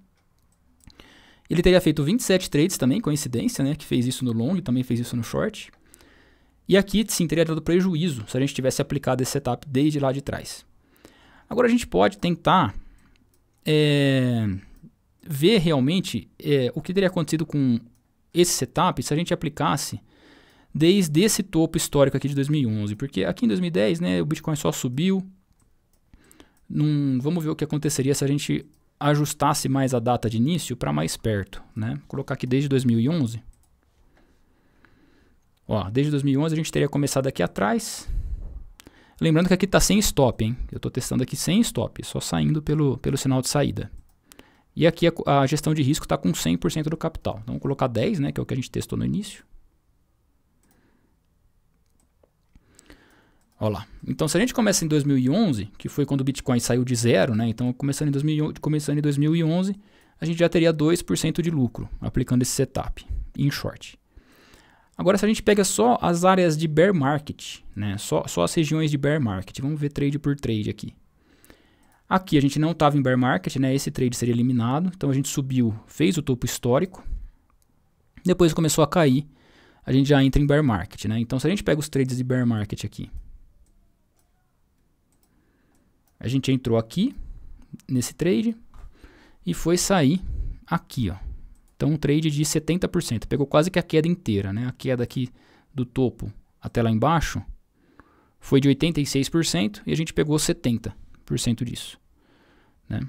Ele teria feito 27 trades também, coincidência, né? Que fez isso no long, também fez isso no short. E aqui sim teria dado prejuízo se a gente tivesse aplicado esse setup desde lá de trás. Agora a gente pode tentar é, ver realmente é, o que teria acontecido com esse setup se a gente aplicasse desde esse topo histórico aqui de 2011, porque aqui em 2010, né, o Bitcoin só subiu. Num, vamos ver o que aconteceria se a gente ajustasse mais a data de início para mais perto, né? Vou colocar aqui desde 2011. Ó, desde 2011 a gente teria começado aqui atrás. Lembrando que aqui está sem stop, hein? Eu estou testando aqui sem stop, só saindo pelo, pelo sinal de saída. E aqui a, a gestão de risco está com 100% do capital. Então, vou colocar 10, né, que é o que a gente testou no início. Olha lá. Então, se a gente começa em 2011, que foi quando o Bitcoin saiu de zero, né? Então, começando em, 2000, começando em 2011, a gente já teria 2% de lucro aplicando esse setup, em short. Agora, se a gente pega só as áreas de bear market, né? Só, só as regiões de bear market. Vamos ver trade por trade aqui. Aqui a gente não estava em bear market, né? Esse trade seria eliminado. Então, a gente subiu, fez o topo histórico. Depois começou a cair. A gente já entra em bear market, né? Então, se a gente pega os trades de bear market aqui, a gente entrou aqui nesse trade e foi sair aqui, ó. Então um trade de 70%, pegou quase que a queda inteira, né? A queda aqui do topo até lá embaixo foi de 86% e a gente pegou 70% disso, né?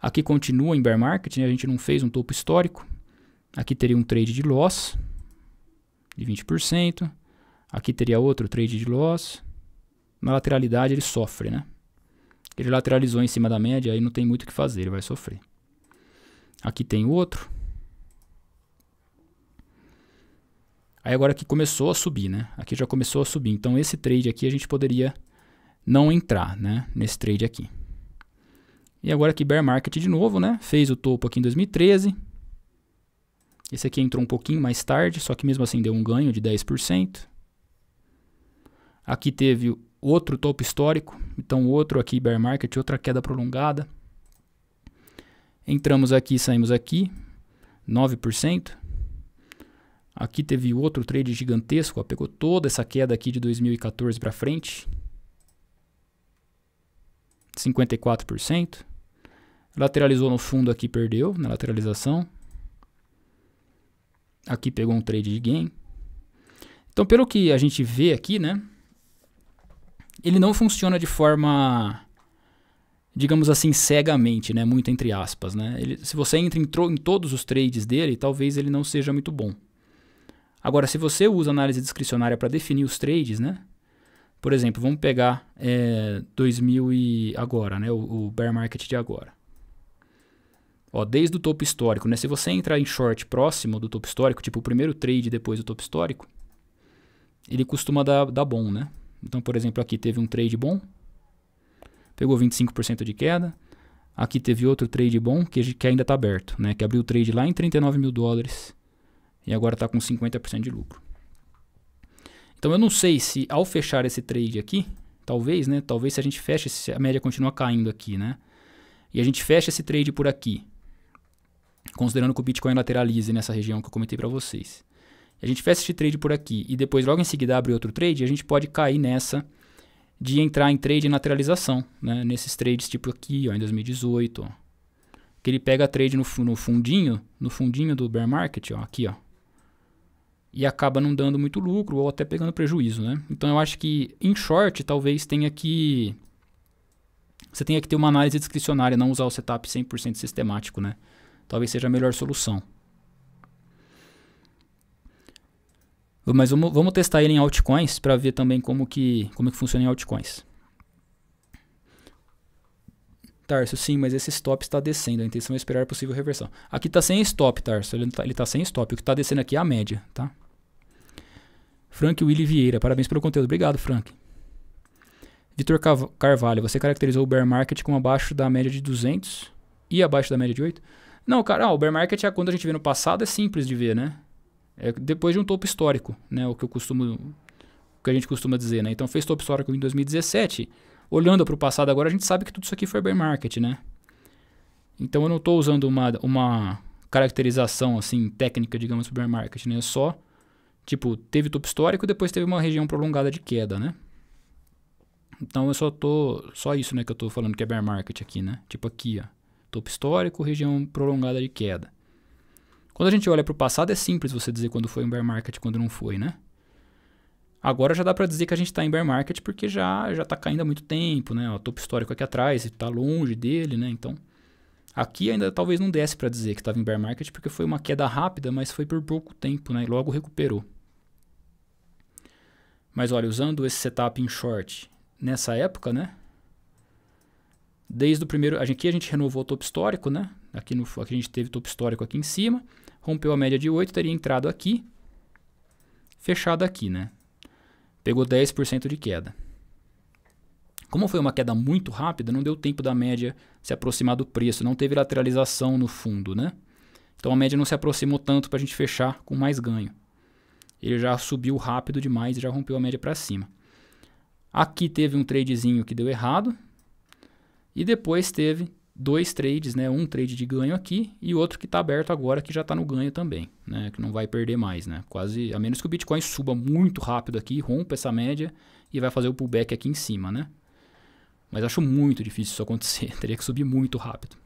Aqui continua em bear market, né? a gente não fez um topo histórico. Aqui teria um trade de loss de 20%. Aqui teria outro trade de loss. Na lateralidade ele sofre, né? Ele lateralizou em cima da média, aí não tem muito o que fazer, ele vai sofrer. Aqui tem o outro. Aí agora que começou a subir, né? Aqui já começou a subir. Então esse trade aqui a gente poderia não entrar, né? Nesse trade aqui. E agora aqui bear market de novo, né? Fez o topo aqui em 2013. Esse aqui entrou um pouquinho mais tarde, só que mesmo assim deu um ganho de 10%. Aqui teve outro topo histórico, então, outro aqui bear market, outra queda prolongada. Entramos aqui, saímos aqui, 9%. Aqui teve outro trade gigantesco, ó, pegou toda essa queda aqui de 2014 para frente. 54%. Lateralizou no fundo aqui, perdeu na lateralização. Aqui pegou um trade de gain. Então, pelo que a gente vê aqui, né? ele não funciona de forma, digamos assim, cegamente, né? Muito entre aspas, né? Ele, se você entra em, em todos os trades dele, talvez ele não seja muito bom. Agora, se você usa análise discricionária para definir os trades, né? Por exemplo, vamos pegar é, 2000 e agora, né? O, o bear market de agora. Ó, desde o topo histórico, né? Se você entrar em short próximo do topo histórico, tipo o primeiro trade depois do topo histórico, ele costuma dar, dar bom, né? Então, por exemplo, aqui teve um trade bom, pegou 25% de queda. Aqui teve outro trade bom que, que ainda está aberto, né? Que abriu o trade lá em 39 mil dólares e agora está com 50% de lucro. Então eu não sei se ao fechar esse trade aqui, talvez, né? Talvez se a gente fecha, se a média continua caindo aqui, né? E a gente fecha esse trade por aqui, considerando que o Bitcoin lateralize nessa região que eu comentei para vocês a gente fecha esse trade por aqui e depois logo em seguida abre outro trade, a gente pode cair nessa de entrar em trade e lateralização, né? nesses trades tipo aqui, ó, em 2018, ó, que ele pega trade no, no fundinho, no fundinho do bear market, ó, aqui, ó, e acaba não dando muito lucro ou até pegando prejuízo, né? Então eu acho que em short talvez tenha que você tenha que ter uma análise discricionária, não usar o setup 100% sistemático, né? Talvez seja a melhor solução. Mas vamos, vamos testar ele em altcoins para ver também como que, como que funciona em altcoins. Tarso, sim, mas esse stop está descendo. A intenção é esperar possível reversão. Aqui está sem stop, Tarso. Ele está tá sem stop. O que está descendo aqui é a média, tá? Frank Willy Vieira, parabéns pelo conteúdo. Obrigado, Frank. Vitor Carvalho, você caracterizou o bear market como abaixo da média de 200 e abaixo da média de 8? Não, cara, ah, o bear market é quando a gente vê no passado, é simples de ver, né? É depois de um topo histórico, né? O que eu costumo o que a gente costuma dizer, né? Então fez topo histórico em 2017. Olhando para o passado agora, a gente sabe que tudo isso aqui foi bear market, né? Então eu não estou usando uma, uma caracterização assim técnica, digamos, bear market, né? É só tipo teve topo histórico, depois teve uma região prolongada de queda, né? Então eu só tô só isso, né, que eu estou falando que é bear market aqui, né? Tipo aqui, ó, topo histórico, região prolongada de queda. Quando a gente olha para o passado, é simples você dizer quando foi um bear market e quando não foi, né? Agora já dá para dizer que a gente está em bear market porque já já está caindo há muito tempo, né? O topo histórico aqui atrás está longe dele, né? Então, aqui ainda talvez não desse para dizer que estava em bear market porque foi uma queda rápida, mas foi por pouco tempo, né? E logo recuperou. Mas olha, usando esse setup em short nessa época, né? Desde o primeiro, aqui a gente renovou o topo histórico, né? Aqui no aqui a gente teve topo histórico aqui em cima rompeu a média de 8, teria entrado aqui, fechado aqui, né? Pegou 10% de queda. Como foi uma queda muito rápida, não deu tempo da média se aproximar do preço, não teve lateralização no fundo, né? Então a média não se aproximou tanto para a gente fechar com mais ganho. Ele já subiu rápido demais e já rompeu a média para cima. Aqui teve um tradezinho que deu errado. E depois teve dois trades, né? Um trade de ganho aqui e outro que está aberto agora que já está no ganho também, né? Que não vai perder mais, né? Quase, a menos que o Bitcoin suba muito rápido aqui, rompa essa média e vai fazer o pullback aqui em cima, né? Mas acho muito difícil isso acontecer, teria que subir muito rápido.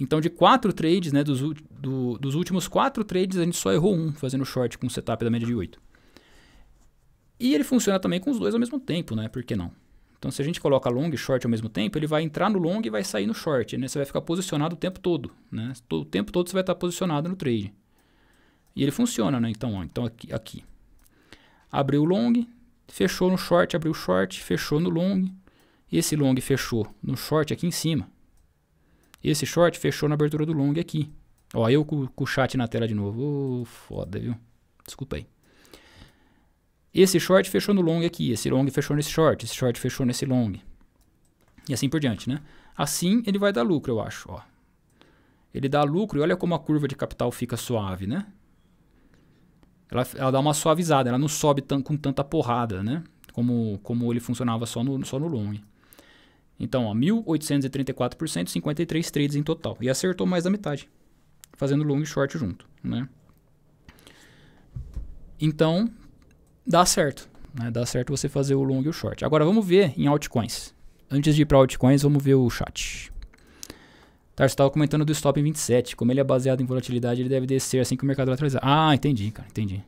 Então, de quatro trades, né, dos, do, dos últimos quatro trades, a gente só errou um fazendo short com o setup da média de 8. E ele funciona também com os dois ao mesmo tempo, né? Por que não? Então, se a gente coloca long e short ao mesmo tempo, ele vai entrar no long e vai sair no short. Né? Você vai ficar posicionado o tempo todo. Né? O tempo todo você vai estar posicionado no trade. E ele funciona, né? Então, ó, então aqui, aqui. Abriu o long, fechou no short, abriu o short, fechou no long. Esse long fechou no short aqui em cima. Esse short fechou na abertura do long aqui. Ó, eu com, com o chat na tela de novo. Oh, foda, viu? Desculpa aí. Esse short fechou no long aqui, esse long fechou nesse short, esse short fechou nesse long. E assim por diante, né? Assim ele vai dar lucro, eu acho, ó. Ele dá lucro e olha como a curva de capital fica suave, né? Ela, ela dá uma suavizada, ela não sobe tão, com tanta porrada, né? Como, como ele funcionava só no, só no long. Então, ó, 1.834%, 53 trades em total. E acertou mais da metade, fazendo long e short junto, né? Então, dá certo. Né? Dá certo você fazer o long e o short. Agora vamos ver em altcoins. Antes de ir para altcoins, vamos ver o chat. Tarso estava comentando do stop em 27. Como ele é baseado em volatilidade, ele deve descer assim que o mercado lateralizar. Ah, entendi, cara, entendi.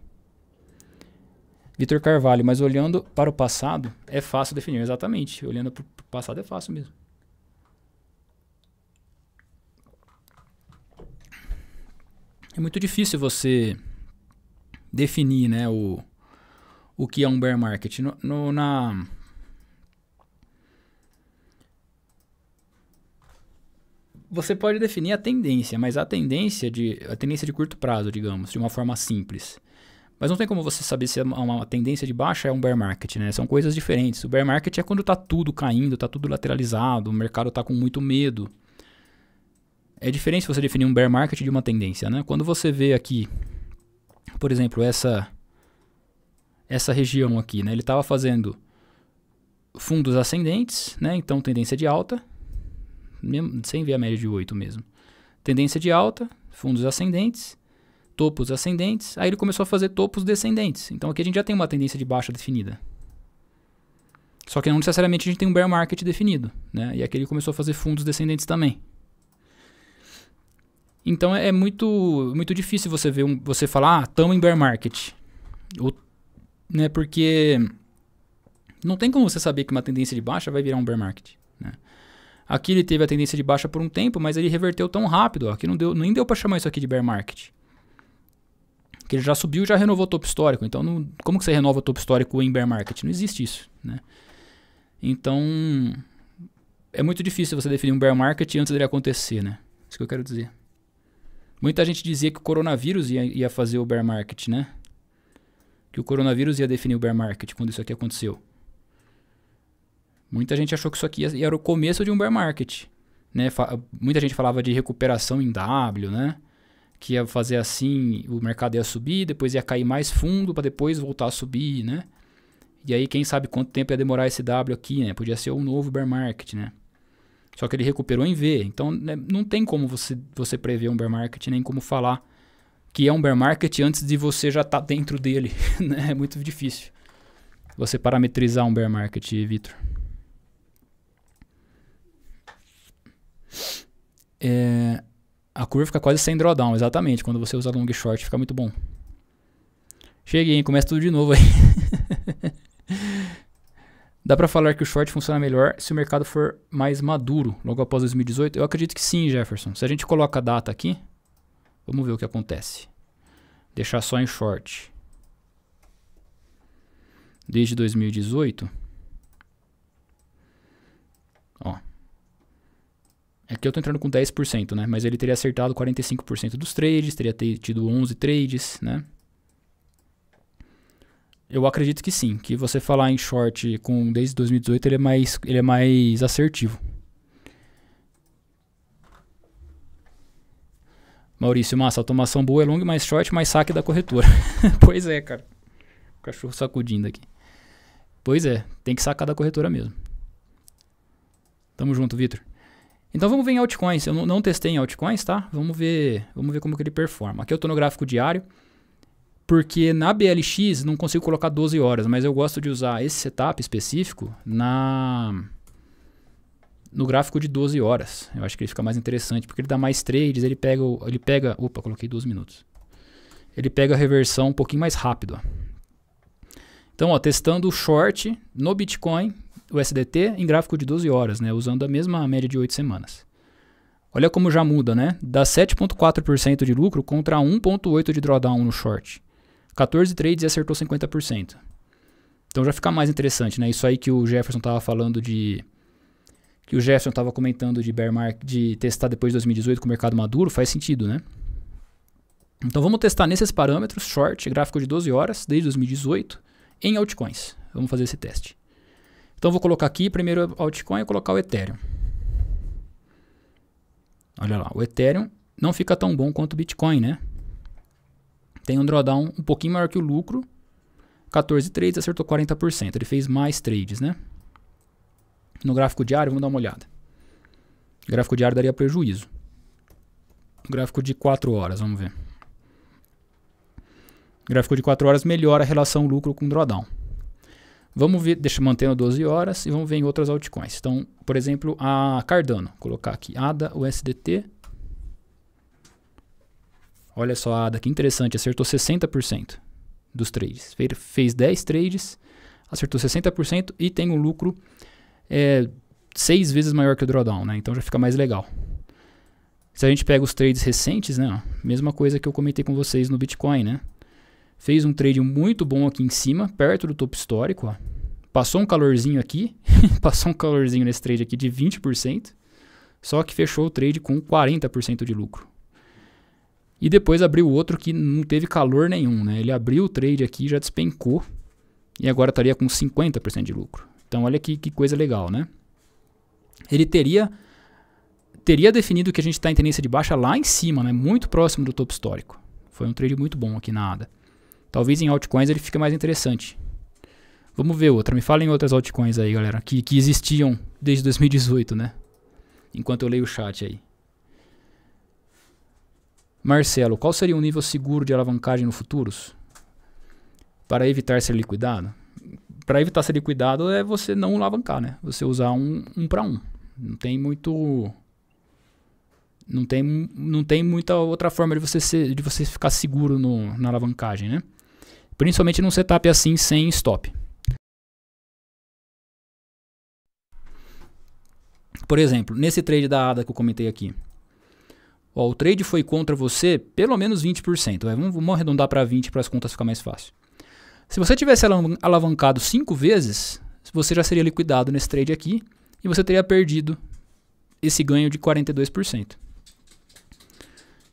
Vitor Carvalho, mas olhando para o passado, é fácil definir. Exatamente, olhando para o passado é fácil mesmo. É muito difícil você definir né, o, o que é um bear market. No, no, na... Você pode definir a tendência, mas a tendência de a tendência de curto prazo, digamos, de uma forma simples. Mas não tem como você saber se é uma tendência de baixa é um bear market, né? São coisas diferentes. O bear market é quando está tudo caindo, está tudo lateralizado, o mercado está com muito medo. É diferente você definir um bear market de uma tendência, né? Quando você vê aqui, por exemplo, essa essa região aqui, né? Ele estava fazendo fundos ascendentes, né? Então tendência de alta, sem ver a média de 8 mesmo. Tendência de alta, fundos ascendentes, topos ascendentes, aí ele começou a fazer topos descendentes. Então aqui a gente já tem uma tendência de baixa definida. Só que não necessariamente a gente tem um bear market definido, né? E aqui ele começou a fazer fundos descendentes também. Então é muito muito difícil você ver um, você falar, ah, tamo em bear market. Ou né? Porque não tem como você saber que uma tendência de baixa vai virar um bear market, né? Aqui ele teve a tendência de baixa por um tempo, mas ele reverteu tão rápido, ó, que não deu, nem deu para chamar isso aqui de bear market. Que ele já subiu, já renovou o topo histórico. Então, não, como que você renova o topo histórico em bear market? Não existe isso, né? Então, é muito difícil você definir um bear market antes dele acontecer, né? Isso que eu quero dizer. Muita gente dizia que o coronavírus ia, ia fazer o bear market, né? que o coronavírus ia definir o bear market quando isso aqui aconteceu. Muita gente achou que isso aqui era o começo de um bear market. Né? muita gente falava de recuperação em W, né? que ia fazer assim, o mercado ia subir, depois ia cair mais fundo para depois voltar a subir, né? E aí quem sabe quanto tempo ia demorar esse W aqui, né? Podia ser um novo bear market, né? Só que ele recuperou em V, então né, não tem como você, você prever um bear market, nem como falar que é um bear market antes de você já estar tá dentro dele. Né? É muito difícil você parametrizar um bear market, Vitor. É, a curva fica quase sem drawdown, exatamente. Quando você usa long short, fica muito bom. Cheguei, hein? Começa tudo de novo aí. Dá para falar que o short funciona melhor se o mercado for mais maduro, logo após 2018? Eu acredito que sim, Jefferson. Se a gente coloca a data aqui, Vamos ver o que acontece. Deixar só em short. Desde 2018. Ó. Aqui é eu tô entrando com 10%, né? Mas ele teria acertado 45% dos trades, teria tido 11 trades, né? Eu acredito que sim, que você falar em short com desde 2018 ele é mais, ele é mais assertivo. Maurício Massa, automação boa é long mais short, mais saque da corretora. pois é, cara. O cachorro sacudindo aqui. Pois é, tem que sacar da corretora mesmo. Tamo junto, Vitor. Então vamos ver em altcoins. Eu não testei em altcoins, tá? Vamos ver, vamos ver como que ele performa. Aqui eu tô no gráfico diário, porque na BLX não consigo colocar 12 horas, mas eu gosto de usar esse setup específico na no gráfico de 12 horas. Eu acho que ele fica mais interessante, porque ele dá mais trades, ele pega, ele pega, opa, coloquei 12 minutos. Ele pega a reversão um pouquinho mais rápido, ó. Então, ó, testando o short no Bitcoin, o SDT em gráfico de 12 horas, né, usando a mesma média de 8 semanas. Olha como já muda, né? Dá 7.4% de lucro contra 1.8 de drawdown no short. 14 trades e acertou 50%. Então já fica mais interessante, né? Isso aí que o Jefferson estava falando de que o Jefferson estava comentando de bear market, de testar depois de 2018 com o mercado maduro, faz sentido, né? Então vamos testar nesses parâmetros, short, gráfico de 12 horas, desde 2018, em altcoins. Vamos fazer esse teste. Então vou colocar aqui primeiro altcoin e colocar o Ethereum. Olha lá, o Ethereum não fica tão bom quanto o Bitcoin, né? Tem um drawdown um pouquinho maior que o lucro. 14 trades, acertou 40%. Ele fez mais trades, né? No gráfico diário, vamos dar uma olhada. O gráfico diário daria prejuízo. O gráfico de 4 horas, vamos ver. O gráfico de 4 horas melhora a relação lucro com drawdown. Vamos ver, deixa mantendo 12 horas e vamos ver em outras altcoins. Então, por exemplo, a Cardano, Vou colocar aqui ADA USDT. Olha só a ADA, que interessante, acertou 60% dos trades. Fez 10 trades, acertou 60% e tem um lucro é seis vezes maior que o drawdown, né? Então já fica mais legal. Se a gente pega os trades recentes, né? Mesma coisa que eu comentei com vocês no Bitcoin, né? Fez um trade muito bom aqui em cima, perto do topo histórico, ó. Passou um calorzinho aqui, passou um calorzinho nesse trade aqui de 20%, só que fechou o trade com 40% de lucro. E depois abriu outro que não teve calor nenhum, né? Ele abriu o trade aqui, já despencou e agora estaria com 50% de lucro. Então olha que, que coisa legal, né? Ele teria teria definido que a gente está em tendência de baixa lá em cima, né? muito próximo do topo histórico. Foi um trade muito bom aqui na ADA. Talvez em altcoins ele fique mais interessante. Vamos ver outra. Me falem outras altcoins aí, galera, que, que existiam desde 2018, né? Enquanto eu leio o chat aí. Marcelo, qual seria um nível seguro de alavancagem no futuros? Para evitar ser liquidado? para evitar ser liquidado é você não alavancar, né? Você usar um, um para um. Não tem muito não tem, não tem muita outra forma de você ser, de você ficar seguro no, na alavancagem, né? Principalmente num setup assim sem stop. Por exemplo, nesse trade da ADA que eu comentei aqui. Ó, o trade foi contra você pelo menos 20%. É, vamos, vamos arredondar para 20 para as contas ficar mais fácil. Se você tivesse alavancado cinco vezes, você já seria liquidado nesse trade aqui e você teria perdido esse ganho de 42%.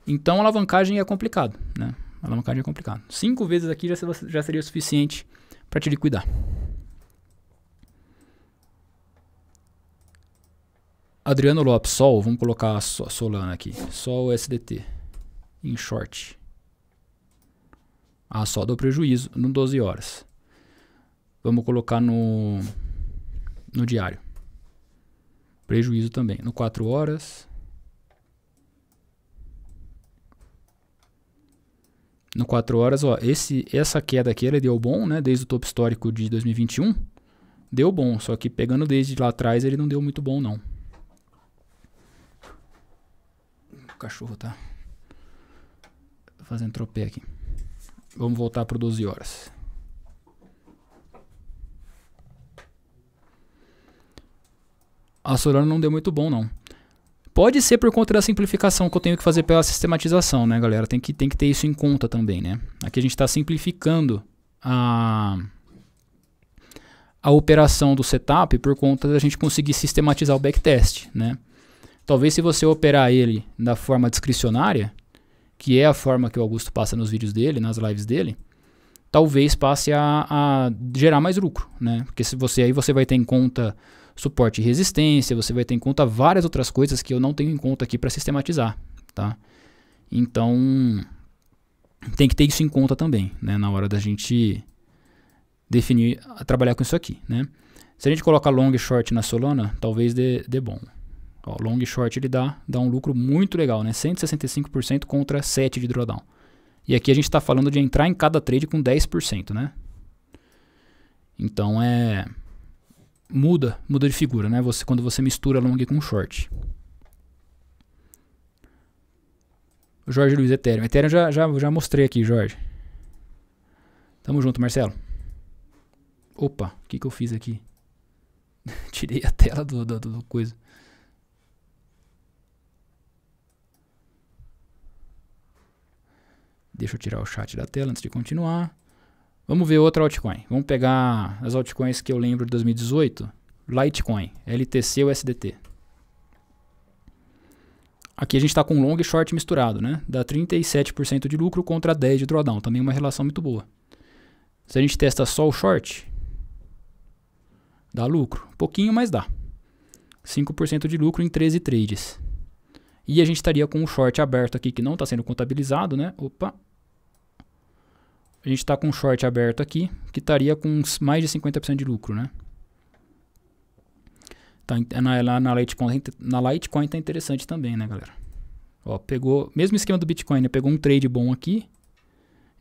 Então, alavancagem é complicado, né? Alavancagem é complicado. Cinco vezes aqui já, já seria suficiente para te liquidar. Adriano Lopes, Sol, vamos colocar a Solana aqui. Sol SDT, em short. Ah, só dou prejuízo no 12 horas. Vamos colocar no, no diário. Prejuízo também. No 4 horas. No 4 horas, ó, esse, essa queda aqui ela deu bom, né? Desde o topo histórico de 2021. Deu bom, só que pegando desde lá atrás ele não deu muito bom, não. O cachorro tá fazendo tropé aqui. Vamos voltar para 12 horas. A Solana não deu muito bom, não. Pode ser por conta da simplificação que eu tenho que fazer pela sistematização, né, galera? Tem que, tem que ter isso em conta também, né? Aqui a gente está simplificando a, a operação do setup por conta da gente conseguir sistematizar o backtest, né? Talvez se você operar ele da forma discricionária, que é a forma que o Augusto passa nos vídeos dele, nas lives dele, talvez passe a, a gerar mais lucro, né? Porque se você aí você vai ter em conta suporte e resistência, você vai ter em conta várias outras coisas que eu não tenho em conta aqui para sistematizar, tá? Então tem que ter isso em conta também, né? Na hora da gente definir, trabalhar com isso aqui, né? Se a gente colocar long e short na Solana, talvez dê, dê bom. Ó, long e short ele dá, dá um lucro muito legal, né? 165% contra 7 de drawdown. E aqui a gente está falando de entrar em cada trade com 10%, né? Então é muda, muda de figura, né? Você quando você mistura long com short. Jorge Luiz Ethereum. Ethereum já, já, já mostrei aqui, Jorge. Tamo junto, Marcelo. Opa, o que, que eu fiz aqui? Tirei a tela do, do, do coisa. Deixa eu tirar o chat da tela antes de continuar. Vamos ver outra altcoin. Vamos pegar as altcoins que eu lembro de 2018. Litecoin, LTC ou SDT. Aqui a gente está com long e short misturado, né? Dá 37% de lucro contra 10% de drawdown. Também uma relação muito boa. Se a gente testa só o short, dá lucro. Pouquinho, mas dá. 5% de lucro em 13 trades. E a gente estaria com o short aberto aqui, que não está sendo contabilizado, né? Opa, a gente está com um short aberto aqui, que estaria com mais de 50% de lucro, né? Tá, é na, na, é na, Litecoin, tá, na Litecoin tá interessante também, né, galera? Ó, pegou, mesmo esquema do Bitcoin, né? Pegou um trade bom aqui,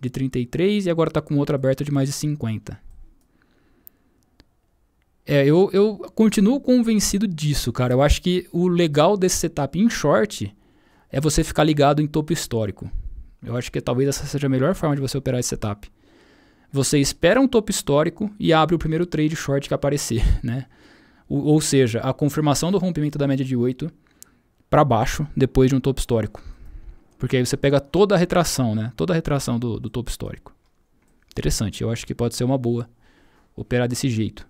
de 33, e agora tá com outro aberto de mais de 50. É, eu, eu continuo convencido disso, cara. Eu acho que o legal desse setup em short é você ficar ligado em topo histórico. Eu acho que talvez essa seja a melhor forma de você operar esse setup. Você espera um topo histórico e abre o primeiro trade short que aparecer, né? O, ou seja, a confirmação do rompimento da média de 8 para baixo depois de um topo histórico. Porque aí você pega toda a retração, né? Toda a retração do, do topo histórico. Interessante, eu acho que pode ser uma boa operar desse jeito.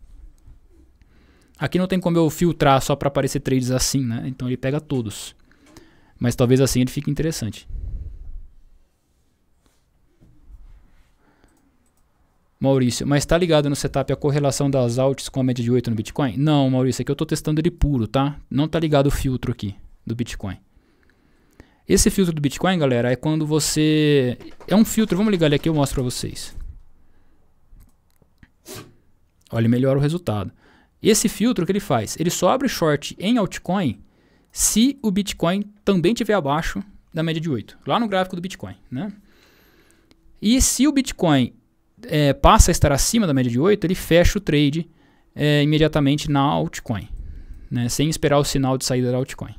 Aqui não tem como eu filtrar só para aparecer trades assim, né? Então ele pega todos. Mas talvez assim ele fique interessante. Maurício, mas está ligado no setup a correlação das altas com a média de 8 no Bitcoin? Não, Maurício, aqui é eu estou testando ele puro, tá? Não está ligado o filtro aqui do Bitcoin. Esse filtro do Bitcoin, galera, é quando você... É um filtro, vamos ligar ele aqui, eu mostro para vocês. Olha, melhora o resultado. Esse filtro que ele faz, ele só abre short em altcoin se o Bitcoin também estiver abaixo da média de 8, lá no gráfico do Bitcoin, né? E se o Bitcoin é, passa a estar acima da média de 8, ele fecha o trade é, imediatamente na altcoin, né, sem esperar o sinal de saída da altcoin.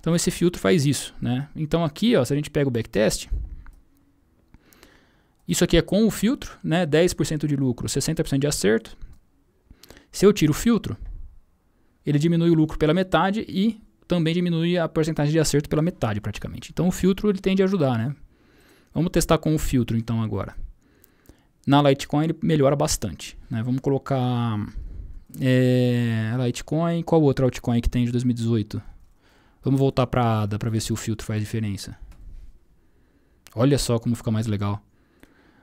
Então esse filtro faz isso. Né? Então aqui, ó, se a gente pega o backtest, isso aqui é com o filtro, né, 10% de lucro, 60% de acerto. Se eu tiro o filtro, ele diminui o lucro pela metade e também diminui a porcentagem de acerto pela metade praticamente. Então o filtro ele tende a ajudar, né? Vamos testar com o filtro então agora na Litecoin ele melhora bastante. Né? Vamos colocar é, Litecoin, qual outra altcoin que tem de 2018? Vamos voltar para ADA para ver se o filtro faz diferença. Olha só como fica mais legal.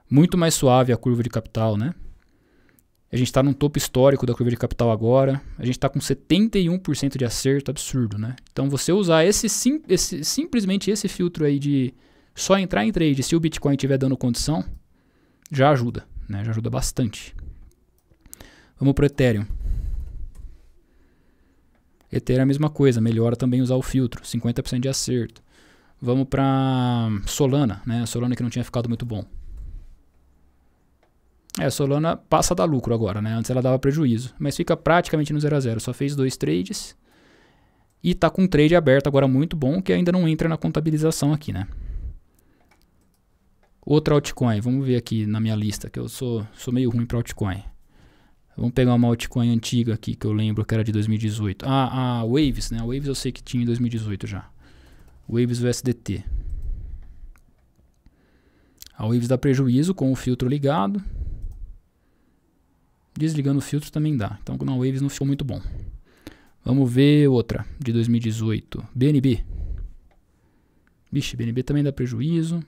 Muito mais suave a curva de capital, né? A gente está num topo histórico da curva de capital agora. A gente está com 71% de acerto, absurdo, né? Então você usar esse, sim, esse simplesmente esse filtro aí de só entrar em trade se o Bitcoin estiver dando condição, já ajuda, né? já ajuda bastante. Vamos para o Ethereum. Ethereum é a mesma coisa, melhora também usar o filtro, 50% de acerto. Vamos para Solana, né? Solana que não tinha ficado muito bom. É, Solana passa a dar lucro agora, né? Antes ela dava prejuízo, mas fica praticamente no 0 a 0, só fez dois trades e está com um trade aberto agora muito bom que ainda não entra na contabilização aqui, né? Outra altcoin, vamos ver aqui na minha lista, que eu sou, sou meio ruim para altcoin. Vamos pegar uma altcoin antiga aqui, que eu lembro que era de 2018. Ah, a Waves, né? A Waves eu sei que tinha em 2018 já. Waves USDT. A Waves dá prejuízo com o filtro ligado. Desligando o filtro também dá. Então na Waves não ficou muito bom. Vamos ver outra, de 2018. BNB. Vixe, BNB também dá prejuízo.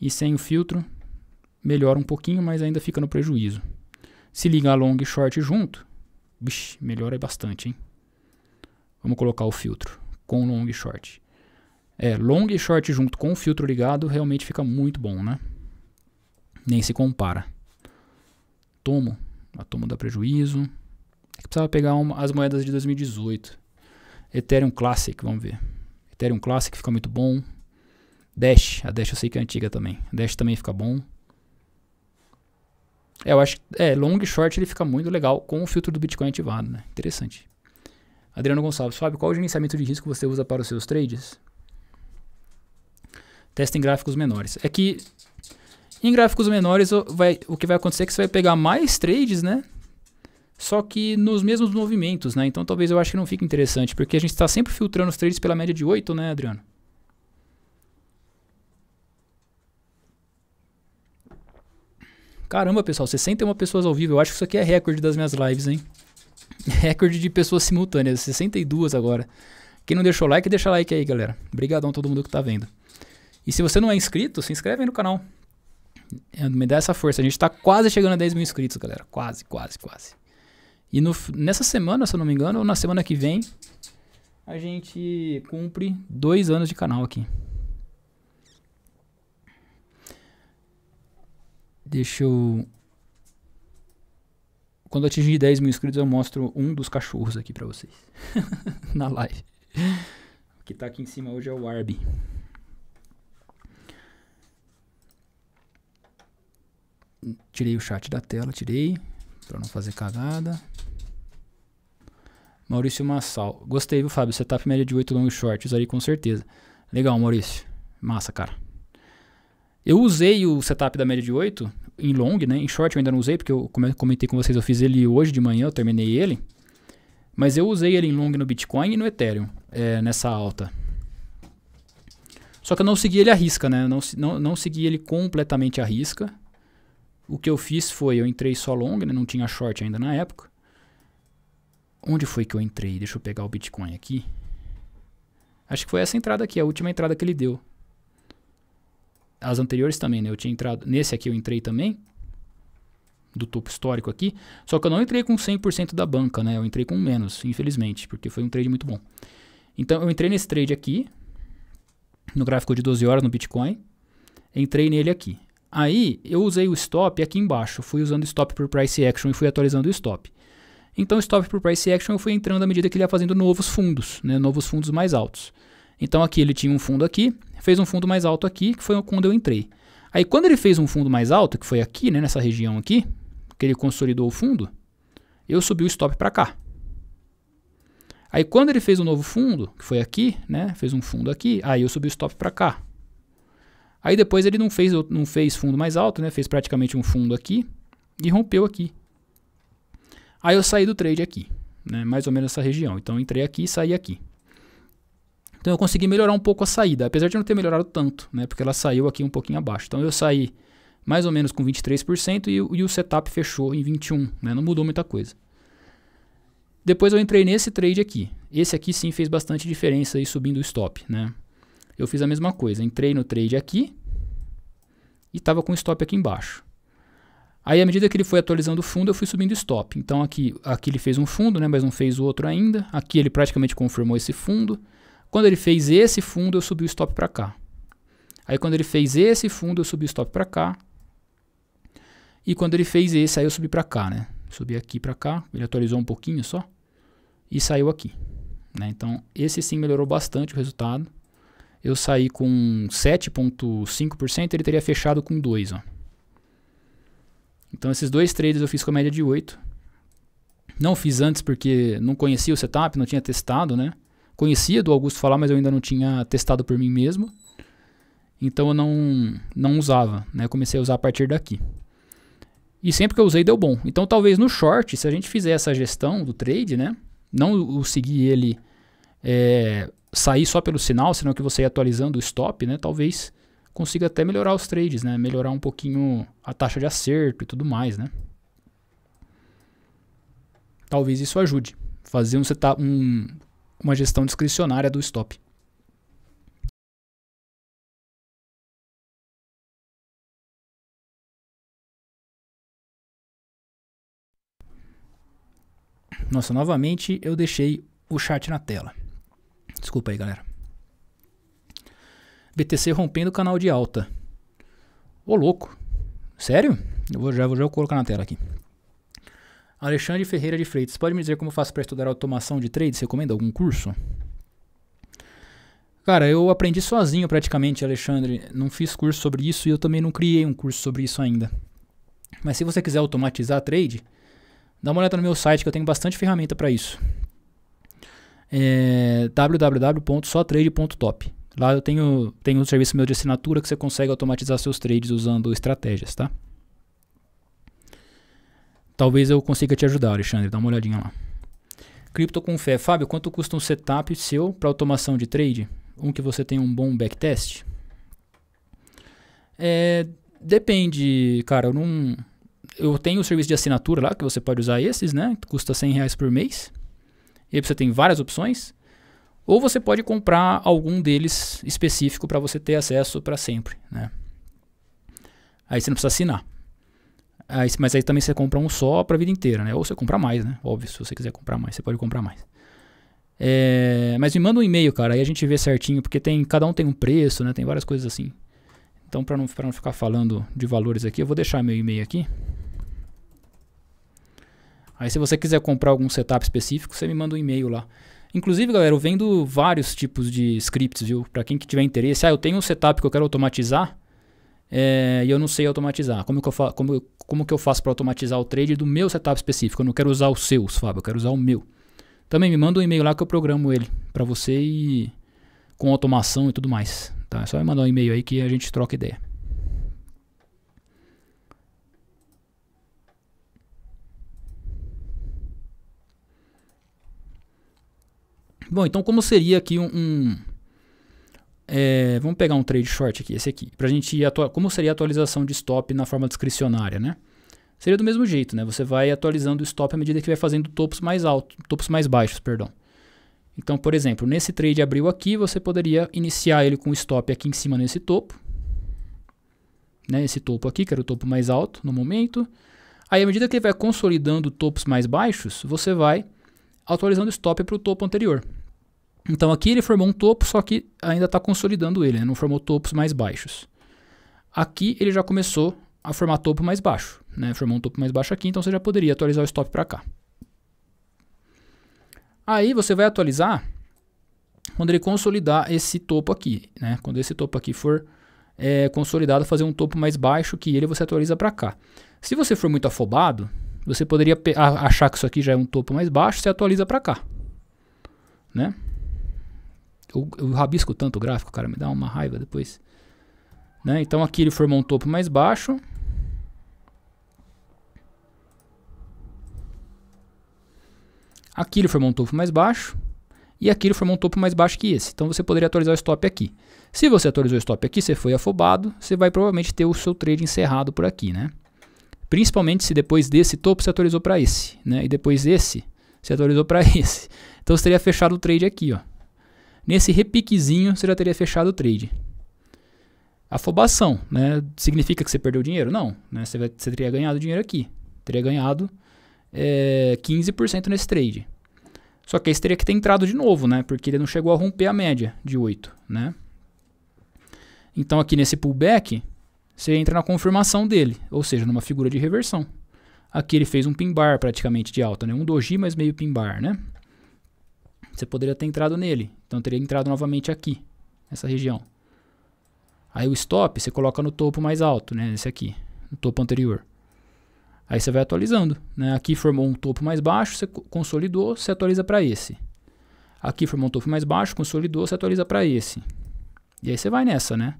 E sem o filtro, melhora um pouquinho, mas ainda fica no prejuízo. Se a long e short junto, bicho, melhora bastante, hein? Vamos colocar o filtro com long e short. É, long e short junto com o filtro ligado realmente fica muito bom, né? Nem se compara. Tomo, a tomo dá prejuízo. É que precisava pegar uma, as moedas de 2018. Ethereum Classic, vamos ver. Ethereum Classic fica muito bom. Dash. A Dash eu sei que é antiga também. A Dash também fica bom. É, eu acho que é, long e short ele fica muito legal com o filtro do Bitcoin ativado, né? Interessante. Adriano Gonçalves, Fábio, qual o gerenciamento de risco você usa para os seus trades? Testa em gráficos menores. É que em gráficos menores vai, o que vai acontecer é que você vai pegar mais trades, né? Só que nos mesmos movimentos, né? Então talvez eu acho que não fique interessante, porque a gente está sempre filtrando os trades pela média de 8, né, Adriano? Caramba, pessoal, 61 pessoas ao vivo. Eu acho que isso aqui é recorde das minhas lives, hein? recorde de pessoas simultâneas, 62 agora. Quem não deixou like, deixa like aí, galera. Obrigadão a todo mundo que tá vendo. E se você não é inscrito, se inscreve aí no canal. É, me dá essa força. A gente tá quase chegando a 10 mil inscritos, galera. Quase, quase, quase. E no, nessa semana, se eu não me engano, ou na semana que vem, a gente cumpre dois anos de canal aqui. Deixa eu... Quando atingir 10 mil inscritos, eu mostro um dos cachorros aqui pra vocês. Na live. O que tá aqui em cima hoje é o Arby. Tirei o chat da tela, tirei. Pra não fazer cagada. Maurício Massal. Gostei, viu, Fábio? Setup média de 8 long short. Usaria com certeza. Legal, Maurício. Massa, cara. Eu usei o setup da média de 8 em long, né? Em short eu ainda não usei, porque eu comentei com vocês, eu fiz ele hoje de manhã, eu terminei ele. Mas eu usei ele em long no Bitcoin e no Ethereum, é, nessa alta. Só que eu não segui ele à risca, né? Eu não, não, não segui ele completamente à risca. O que eu fiz foi, eu entrei só long, né? não tinha short ainda na época. Onde foi que eu entrei? Deixa eu pegar o Bitcoin aqui. Acho que foi essa entrada aqui, a última entrada que ele deu as anteriores também, né? Eu tinha entrado, nesse aqui eu entrei também, do topo histórico aqui, só que eu não entrei com 100% da banca, né? Eu entrei com menos, infelizmente, porque foi um trade muito bom. Então, eu entrei nesse trade aqui, no gráfico de 12 horas no Bitcoin, entrei nele aqui. Aí, eu usei o stop aqui embaixo, fui usando stop por price action e fui atualizando o stop. Então, stop por price action eu fui entrando à medida que ele ia fazendo novos fundos, né? Novos fundos mais altos. Então aqui ele tinha um fundo aqui, fez um fundo mais alto aqui, que foi quando eu entrei. Aí quando ele fez um fundo mais alto, que foi aqui, né, nessa região aqui, que ele consolidou o fundo, eu subi o stop para cá. Aí quando ele fez um novo fundo, que foi aqui, né, fez um fundo aqui, aí eu subi o stop para cá. Aí depois ele não fez, não fez fundo mais alto, né, fez praticamente um fundo aqui e rompeu aqui. Aí eu saí do trade aqui, né, mais ou menos essa região. Então entrei aqui e saí aqui. Então eu consegui melhorar um pouco a saída, apesar de não ter melhorado tanto, né? Porque ela saiu aqui um pouquinho abaixo. Então eu saí mais ou menos com 23% e, e o setup fechou em 21%, né? Não mudou muita coisa. Depois eu entrei nesse trade aqui. Esse aqui sim fez bastante diferença aí subindo o stop, né? Eu fiz a mesma coisa, entrei no trade aqui e estava com o stop aqui embaixo. Aí à medida que ele foi atualizando o fundo, eu fui subindo stop. Então aqui, aqui ele fez um fundo, né, mas não fez o outro ainda. Aqui ele praticamente confirmou esse fundo. Quando ele fez esse fundo, eu subi o stop para cá. Aí quando ele fez esse fundo, eu subi o stop para cá. E quando ele fez esse, aí eu subi para cá, né? Subi aqui para cá, ele atualizou um pouquinho só e saiu aqui. Né? Então, esse sim melhorou bastante o resultado. Eu saí com 7.5%, ele teria fechado com 2, ó. Então, esses dois trades eu fiz com a média de 8. Não fiz antes porque não conhecia o setup, não tinha testado, né? conhecia do Augusto falar, mas eu ainda não tinha testado por mim mesmo. Então eu não, não usava, né? Eu comecei a usar a partir daqui. E sempre que eu usei deu bom. Então talvez no short, se a gente fizer essa gestão do trade, né? Não o seguir ele é, sair só pelo sinal, senão que você ir atualizando o stop, né? Talvez consiga até melhorar os trades, né? Melhorar um pouquinho a taxa de acerto e tudo mais, né? Talvez isso ajude. Fazer um, setup, um uma gestão discricionária do stop. Nossa, novamente eu deixei o chat na tela. Desculpa aí, galera. BTC rompendo o canal de alta. Ô, louco. Sério? Eu vou, já, vou, já vou colocar na tela aqui. Alexandre Ferreira de Freitas, pode me dizer como faço para estudar automação de trades? Recomenda algum curso? Cara, eu aprendi sozinho praticamente, Alexandre. Não fiz curso sobre isso e eu também não criei um curso sobre isso ainda. Mas se você quiser automatizar trade, dá uma olhada no meu site que eu tenho bastante ferramenta para isso. É www.sotrade.top. Lá eu tenho, tenho um serviço meu de assinatura que você consegue automatizar seus trades usando estratégias, tá? Talvez eu consiga te ajudar, Alexandre. Dá uma olhadinha lá. Cripto com fé. Fábio, quanto custa um setup seu para automação de trade? Um que você tenha um bom backtest? É, depende, cara. Eu, não, eu tenho o serviço de assinatura lá, que você pode usar esses, né? Custa 100 reais por mês. E aí você tem várias opções. Ou você pode comprar algum deles específico para você ter acesso para sempre, né? Aí você não precisa assinar. Aí, mas aí também você compra um só para a vida inteira, né? Ou você compra mais, né? Óbvio, se você quiser comprar mais, você pode comprar mais. É, mas me manda um e-mail, cara, aí a gente vê certinho, porque tem cada um tem um preço, né? Tem várias coisas assim. Então, para não, não ficar falando de valores aqui, eu vou deixar meu e-mail aqui. Aí, se você quiser comprar algum setup específico, você me manda um e-mail lá. Inclusive, galera, eu vendo vários tipos de scripts, viu? Para quem que tiver interesse, ah, eu tenho um setup que eu quero automatizar é, e eu não sei automatizar. Como que eu, fa como, como que eu faço para automatizar o trade do meu setup específico? Eu não quero usar os seus, Fábio, eu quero usar o meu. Também me manda um e-mail lá que eu programo ele para você e com automação e tudo mais. Tá? É só me mandar um e-mail aí que a gente troca ideia. Bom, então como seria aqui um, um é, vamos pegar um trade short aqui, esse aqui, para a gente ir como seria a atualização de stop na forma discricionária, né? Seria do mesmo jeito, né? Você vai atualizando o stop à medida que vai fazendo topos mais altos, topos mais baixos, perdão. Então, por exemplo, nesse trade abriu aqui, você poderia iniciar ele com stop aqui em cima nesse topo, né? Esse topo aqui, que era o topo mais alto no momento. Aí, à medida que ele vai consolidando topos mais baixos, você vai atualizando o stop para o topo anterior. Então aqui ele formou um topo, só que ainda está consolidando ele, né? não formou topos mais baixos. Aqui ele já começou a formar topo mais baixo, né? formou um topo mais baixo aqui, então você já poderia atualizar o stop para cá. Aí você vai atualizar quando ele consolidar esse topo aqui, né? quando esse topo aqui for é, consolidado, fazer um topo mais baixo que ele, você atualiza para cá. Se você for muito afobado, você poderia achar que isso aqui já é um topo mais baixo, você atualiza para cá. Né? Eu, eu rabisco tanto o gráfico, cara, me dá uma raiva depois. Né? Então aqui ele formou um topo mais baixo. Aqui ele formou um topo mais baixo. E aqui ele formou um topo mais baixo que esse. Então você poderia atualizar o stop aqui. Se você atualizou o stop aqui, você foi afobado. Você vai provavelmente ter o seu trade encerrado por aqui, né? Principalmente se depois desse topo você atualizou para esse, né? E depois esse, você atualizou para esse. Então você teria fechado o trade aqui, ó. Nesse repiquezinho, você já teria fechado o trade. Afobação, né? Significa que você perdeu dinheiro? Não, né? você, vai, você teria ganhado dinheiro aqui. Teria ganhado é, 15% nesse trade. Só que esse teria que ter entrado de novo, né? Porque ele não chegou a romper a média de 8, né? Então aqui nesse pullback, você entra na confirmação dele, ou seja, numa figura de reversão. Aqui ele fez um pin bar praticamente de alta, né? Um doji, mas meio pin bar, né? você poderia ter entrado nele. Então teria entrado novamente aqui, nessa região. Aí o stop você coloca no topo mais alto, né? Esse aqui, no topo anterior. Aí você vai atualizando, né? Aqui formou um topo mais baixo, você consolidou, você atualiza para esse. Aqui formou um topo mais baixo, consolidou, você atualiza para esse. E aí você vai nessa, né?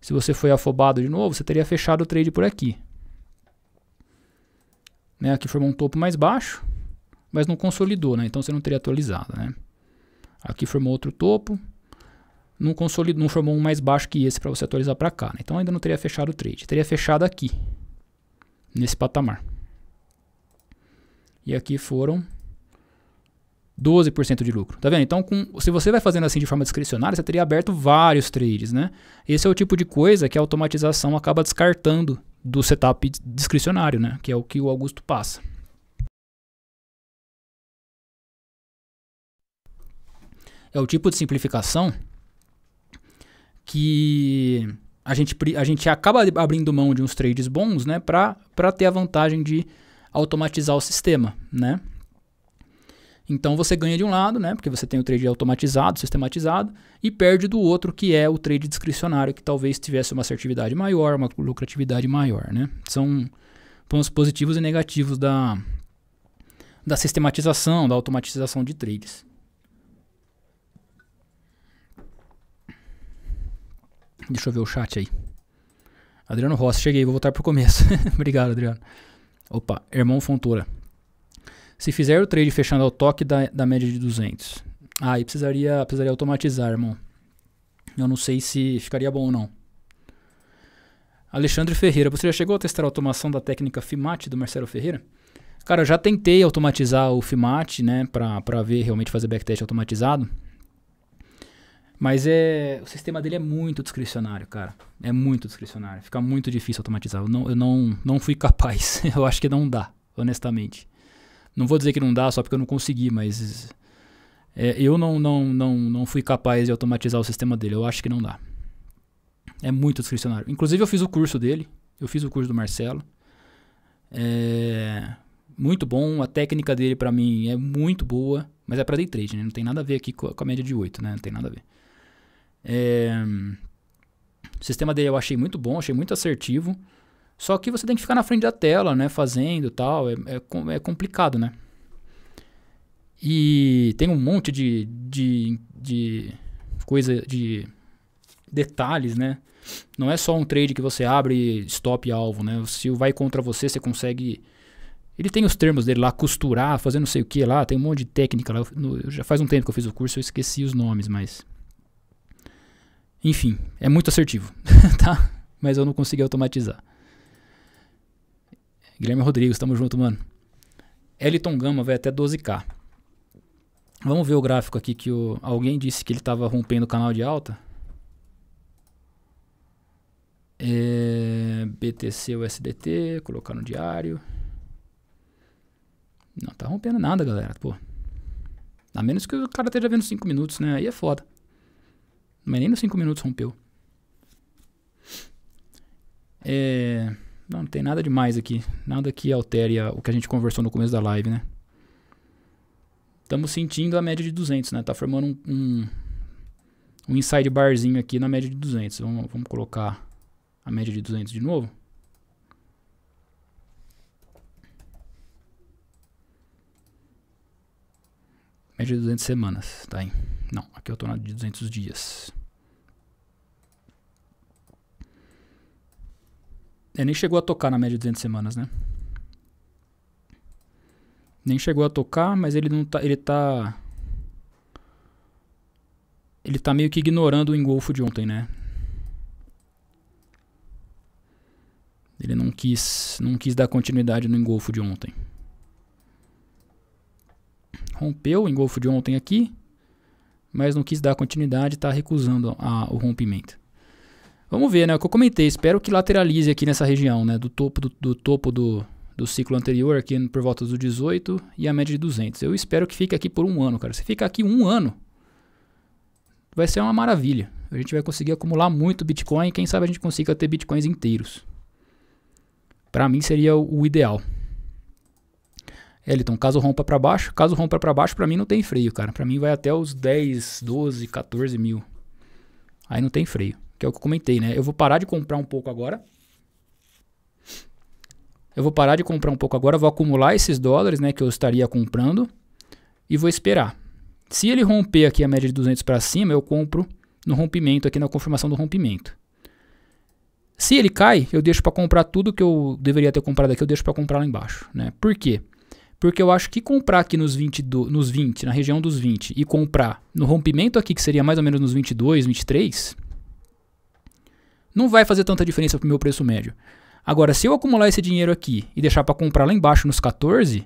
Se você foi afobado de novo, você teria fechado o trade por aqui. Né? Aqui formou um topo mais baixo, mas não consolidou, né? Então você não teria atualizado, né? Aqui formou outro topo. Não, consolidou, não formou um mais baixo que esse para você atualizar para cá. Né? Então ainda não teria fechado o trade. Teria fechado aqui. Nesse patamar. E aqui foram 12% de lucro. Tá vendo? Então, com, se você vai fazendo assim de forma discricionária, você teria aberto vários trades, né? Esse é o tipo de coisa que a automatização acaba descartando do setup discricionário, né? Que é o que o Augusto passa. é o tipo de simplificação que a gente, a gente acaba abrindo mão de uns trades bons né, para ter a vantagem de automatizar o sistema. Né? Então você ganha de um lado, né, porque você tem o trade automatizado, sistematizado, e perde do outro, que é o trade discricionário, que talvez tivesse uma assertividade maior, uma lucratividade maior. Né? São pontos positivos e negativos da, da sistematização, da automatização de trades. Deixa eu ver o chat aí. Adriano Rossi, cheguei, vou voltar pro começo. Obrigado, Adriano. Opa, irmão Fontoura. Se fizer o trade fechando ao toque da, da média de 200. Ah, aí precisaria, precisaria automatizar, irmão. Eu não sei se ficaria bom ou não. Alexandre Ferreira, você já chegou a testar a automação da técnica FIMAT do Marcelo Ferreira? Cara, eu já tentei automatizar o FIMAT, né, para ver realmente fazer backtest automatizado. Mas é, o sistema dele é muito discricionário, cara. É muito discricionário. Fica muito difícil automatizar. Eu não, eu não, não fui capaz. eu acho que não dá, honestamente. Não vou dizer que não dá só porque eu não consegui, mas é, eu não, não, não, não fui capaz de automatizar o sistema dele. Eu acho que não dá. É muito discricionário. Inclusive eu fiz o curso dele. Eu fiz o curso do Marcelo. É muito bom. A técnica dele para mim é muito boa. Mas é para day trade, né? Não tem nada a ver aqui com a média de 8, né? Não tem nada a ver. É, o sistema dele eu achei muito bom, achei muito assertivo. Só que você tem que ficar na frente da tela, né? Fazendo tal. É, é, é complicado, né? E tem um monte de, de, de coisa, de detalhes, né? Não é só um trade que você abre stop e alvo, né? Se vai contra você, você consegue... Ele tem os termos dele lá, costurar, fazer não sei o que lá. Tem um monte de técnica lá. Eu, já faz um tempo que eu fiz o curso, eu esqueci os nomes, mas... Enfim, é muito assertivo, tá? Mas eu não consegui automatizar. Guilherme Rodrigues, tamo junto, mano. Eliton Gama vai até 12k. Vamos ver o gráfico aqui que o, alguém disse que ele estava rompendo o canal de alta. É, BTC, USDT, colocar no diário. Não tá rompendo nada, galera, pô. A menos que o cara esteja vendo 5 minutos, né? Aí é foda. Mas é nem nos 5 minutos rompeu. É, não, não tem nada demais aqui. Nada que altere o que a gente conversou no começo da live, né? Estamos sentindo a média de 200, né? Tá formando um, um, um inside barzinho aqui na média de 200. Vamos, vamos colocar a média de 200 de novo. Média de 200 semanas, tá aí. Não, aqui eu tô na de 200 dias. É, nem chegou a tocar na média de 200 semanas, né? Nem chegou a tocar, mas ele não tá, ele tá ele tá meio que ignorando o engolfo de ontem, né? Ele não quis, não quis dar continuidade no engolfo de ontem rompeu, engolfo de ontem aqui, mas não quis dar continuidade, está recusando a, o rompimento. Vamos ver, né? O que eu comentei, espero que lateralize aqui nessa região, né? Do topo do, do topo do, do ciclo anterior, aqui por volta do 18 e a média de 200. Eu espero que fique aqui por um ano, cara. Se ficar aqui um ano, vai ser uma maravilha. A gente vai conseguir acumular muito Bitcoin. Quem sabe a gente consiga ter Bitcoins inteiros. Para mim seria o ideal. Eliton, caso rompa para baixo, caso rompa para baixo, para mim não tem freio, cara. Para mim vai até os 10, 12, 14 mil. Aí não tem freio, que é o que eu comentei, né? Eu vou parar de comprar um pouco agora. Eu vou parar de comprar um pouco agora, vou acumular esses dólares, né, que eu estaria comprando e vou esperar. Se ele romper aqui a média de 200 para cima, eu compro no rompimento aqui na confirmação do rompimento. Se ele cai, eu deixo para comprar tudo que eu deveria ter comprado aqui, eu deixo para comprar lá embaixo, né? Por quê? porque eu acho que comprar aqui nos 20, do, nos 20, na região dos 20, e comprar no rompimento aqui, que seria mais ou menos nos 22, 23, não vai fazer tanta diferença para o meu preço médio. Agora, se eu acumular esse dinheiro aqui e deixar para comprar lá embaixo nos 14,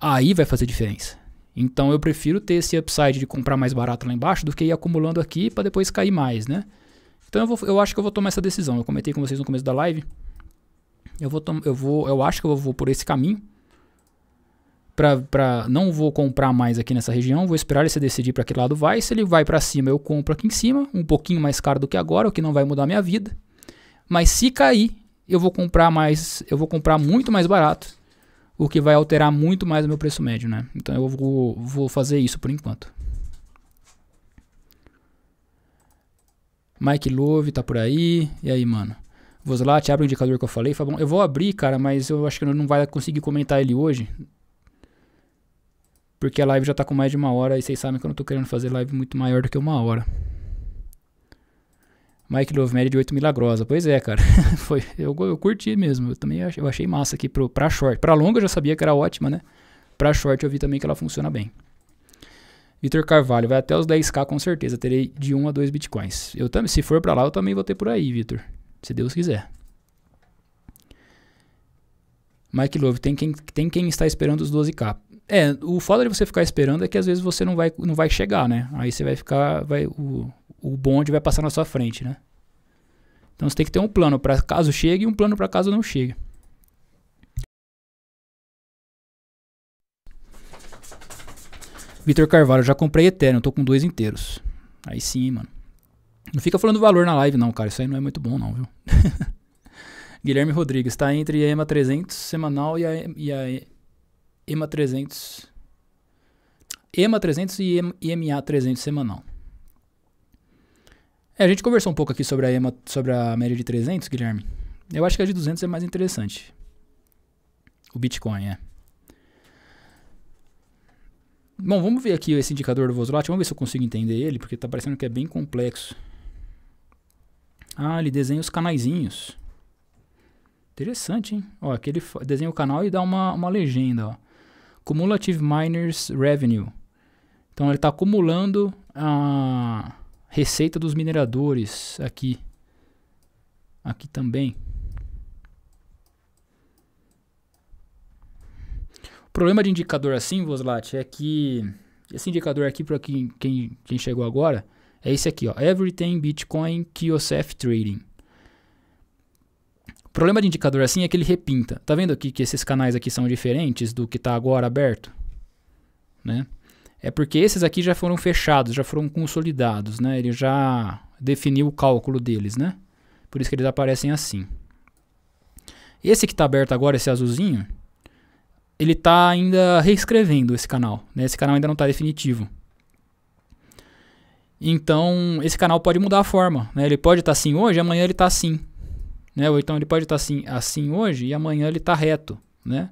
aí vai fazer diferença. Então eu prefiro ter esse upside de comprar mais barato lá embaixo do que ir acumulando aqui para depois cair mais, né? Então eu, vou, eu acho que eu vou tomar essa decisão. Eu comentei com vocês no começo da live. Eu vou, eu vou, eu acho que eu vou por esse caminho pra, pra, não vou comprar mais aqui nessa região, vou esperar ele se decidir para que lado vai. Se ele vai para cima, eu compro aqui em cima, um pouquinho mais caro do que agora, o que não vai mudar minha vida. Mas se cair, eu vou comprar mais, eu vou comprar muito mais barato, o que vai alterar muito mais o meu preço médio, né? Então eu vou, vou fazer isso por enquanto. Mike Love tá por aí. E aí, mano? Vou lá, te abre o indicador que eu falei. bom, eu vou abrir, cara, mas eu acho que não vai conseguir comentar ele hoje. Porque a live já tá com mais de uma hora e vocês sabem que eu não tô querendo fazer live muito maior do que uma hora. Mike Love, média de 8 milagrosa. Pois é, cara. Foi, eu, eu curti mesmo. Eu também achei, eu achei massa aqui pro, pra short. Pra longa eu já sabia que era ótima, né? Pra short eu vi também que ela funciona bem. Vitor Carvalho, vai até os 10k com certeza. Terei de 1 a 2 bitcoins. Eu também, se for para lá, eu também vou ter por aí, Vitor. Se Deus quiser. Mike Love, tem quem, tem quem está esperando os 12k. É, o foda de você ficar esperando é que às vezes você não vai, não vai chegar, né? Aí você vai ficar, vai, o, o bonde vai passar na sua frente, né? Então você tem que ter um plano para caso chegue e um plano para caso não chegue. Vitor Carvalho, já comprei Ethereum, tô com dois inteiros. Aí sim, mano. Não fica falando valor na live, não, cara. Isso aí não é muito bom, não, viu? Guilherme Rodrigues, tá entre a EMA 300 semanal e a, e a EMA 300. EMA 300 e EMA 300 semanal. É, a gente conversou um pouco aqui sobre a EMA, sobre a média de 300, Guilherme. Eu acho que a de 200 é mais interessante. O Bitcoin, é. Bom, vamos ver aqui esse indicador do Vosolate. Vamos ver se eu consigo entender ele, porque está parecendo que é bem complexo. Ah, ele desenha os canaizinhos. Interessante, hein? Ó, aqui ele desenha o canal e dá uma, uma legenda, ó. Cumulative Miners Revenue. Então ele está acumulando a receita dos mineradores aqui. Aqui também. O problema de indicador assim, Voslat, é que esse indicador aqui para quem, quem, quem chegou agora é esse aqui, ó, Everything Bitcoin Kiyosef Trading. O problema de indicador assim é que ele repinta. Tá vendo aqui que esses canais aqui são diferentes do que está agora aberto? Né? É porque esses aqui já foram fechados, já foram consolidados, né? Ele já definiu o cálculo deles, né? Por isso que eles aparecem assim. Esse que está aberto agora, esse azulzinho, ele está ainda reescrevendo esse canal. Né? Esse canal ainda não está definitivo. Então, esse canal pode mudar a forma. Né? Ele pode estar tá assim hoje, amanhã ele está assim. Né? Ou então ele pode estar tá assim, assim hoje e amanhã ele está reto. Né?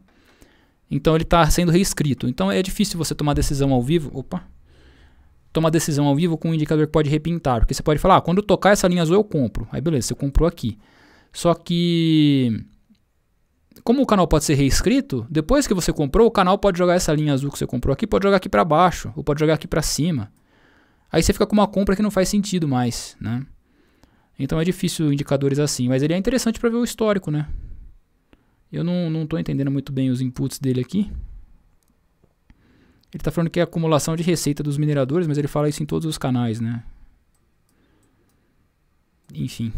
Então ele está sendo reescrito. Então é difícil você tomar decisão ao vivo. Opa! Tomar decisão ao vivo com um indicador que pode repintar. Porque você pode falar, ah, quando tocar essa linha azul eu compro. Aí beleza, você comprou aqui. Só que. Como o canal pode ser reescrito, depois que você comprou, o canal pode jogar essa linha azul que você comprou aqui, pode jogar aqui para baixo, ou pode jogar aqui para cima. Aí você fica com uma compra que não faz sentido mais, né? Então é difícil indicadores assim, mas ele é interessante para ver o histórico, né? Eu não estou entendendo muito bem os inputs dele aqui. Ele está falando que é a acumulação de receita dos mineradores, mas ele fala isso em todos os canais, né? Enfim.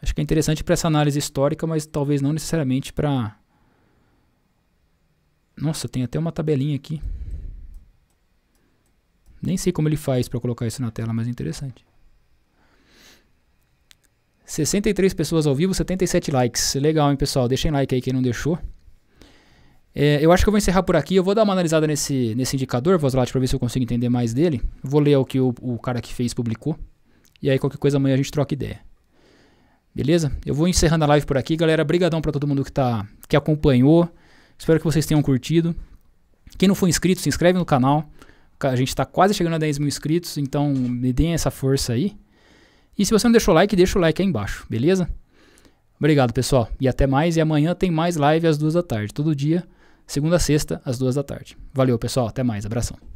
Acho que é interessante para essa análise histórica, mas talvez não necessariamente para... Nossa, tem até uma tabelinha aqui. Nem sei como ele faz para colocar isso na tela, mas é interessante. 63 pessoas ao vivo, 77 likes. Legal, hein, pessoal? Deixem like aí quem não deixou. É, eu acho que eu vou encerrar por aqui. Eu vou dar uma analisada nesse, nesse indicador, Vozlate, para ver se eu consigo entender mais dele. Vou ler o que o, o cara que fez publicou. E aí qualquer coisa amanhã a gente troca ideia. Beleza? Eu vou encerrando a live por aqui, galera. brigadão para todo mundo que tá que acompanhou. Espero que vocês tenham curtido. Quem não for inscrito, se inscreve no canal. A gente está quase chegando a 10 mil inscritos, então me deem essa força aí. E se você não deixou like, deixa o like aí embaixo, beleza? Obrigado, pessoal. E até mais. E amanhã tem mais live às duas da tarde. Todo dia, segunda a sexta, às duas da tarde. Valeu, pessoal. Até mais. Abração.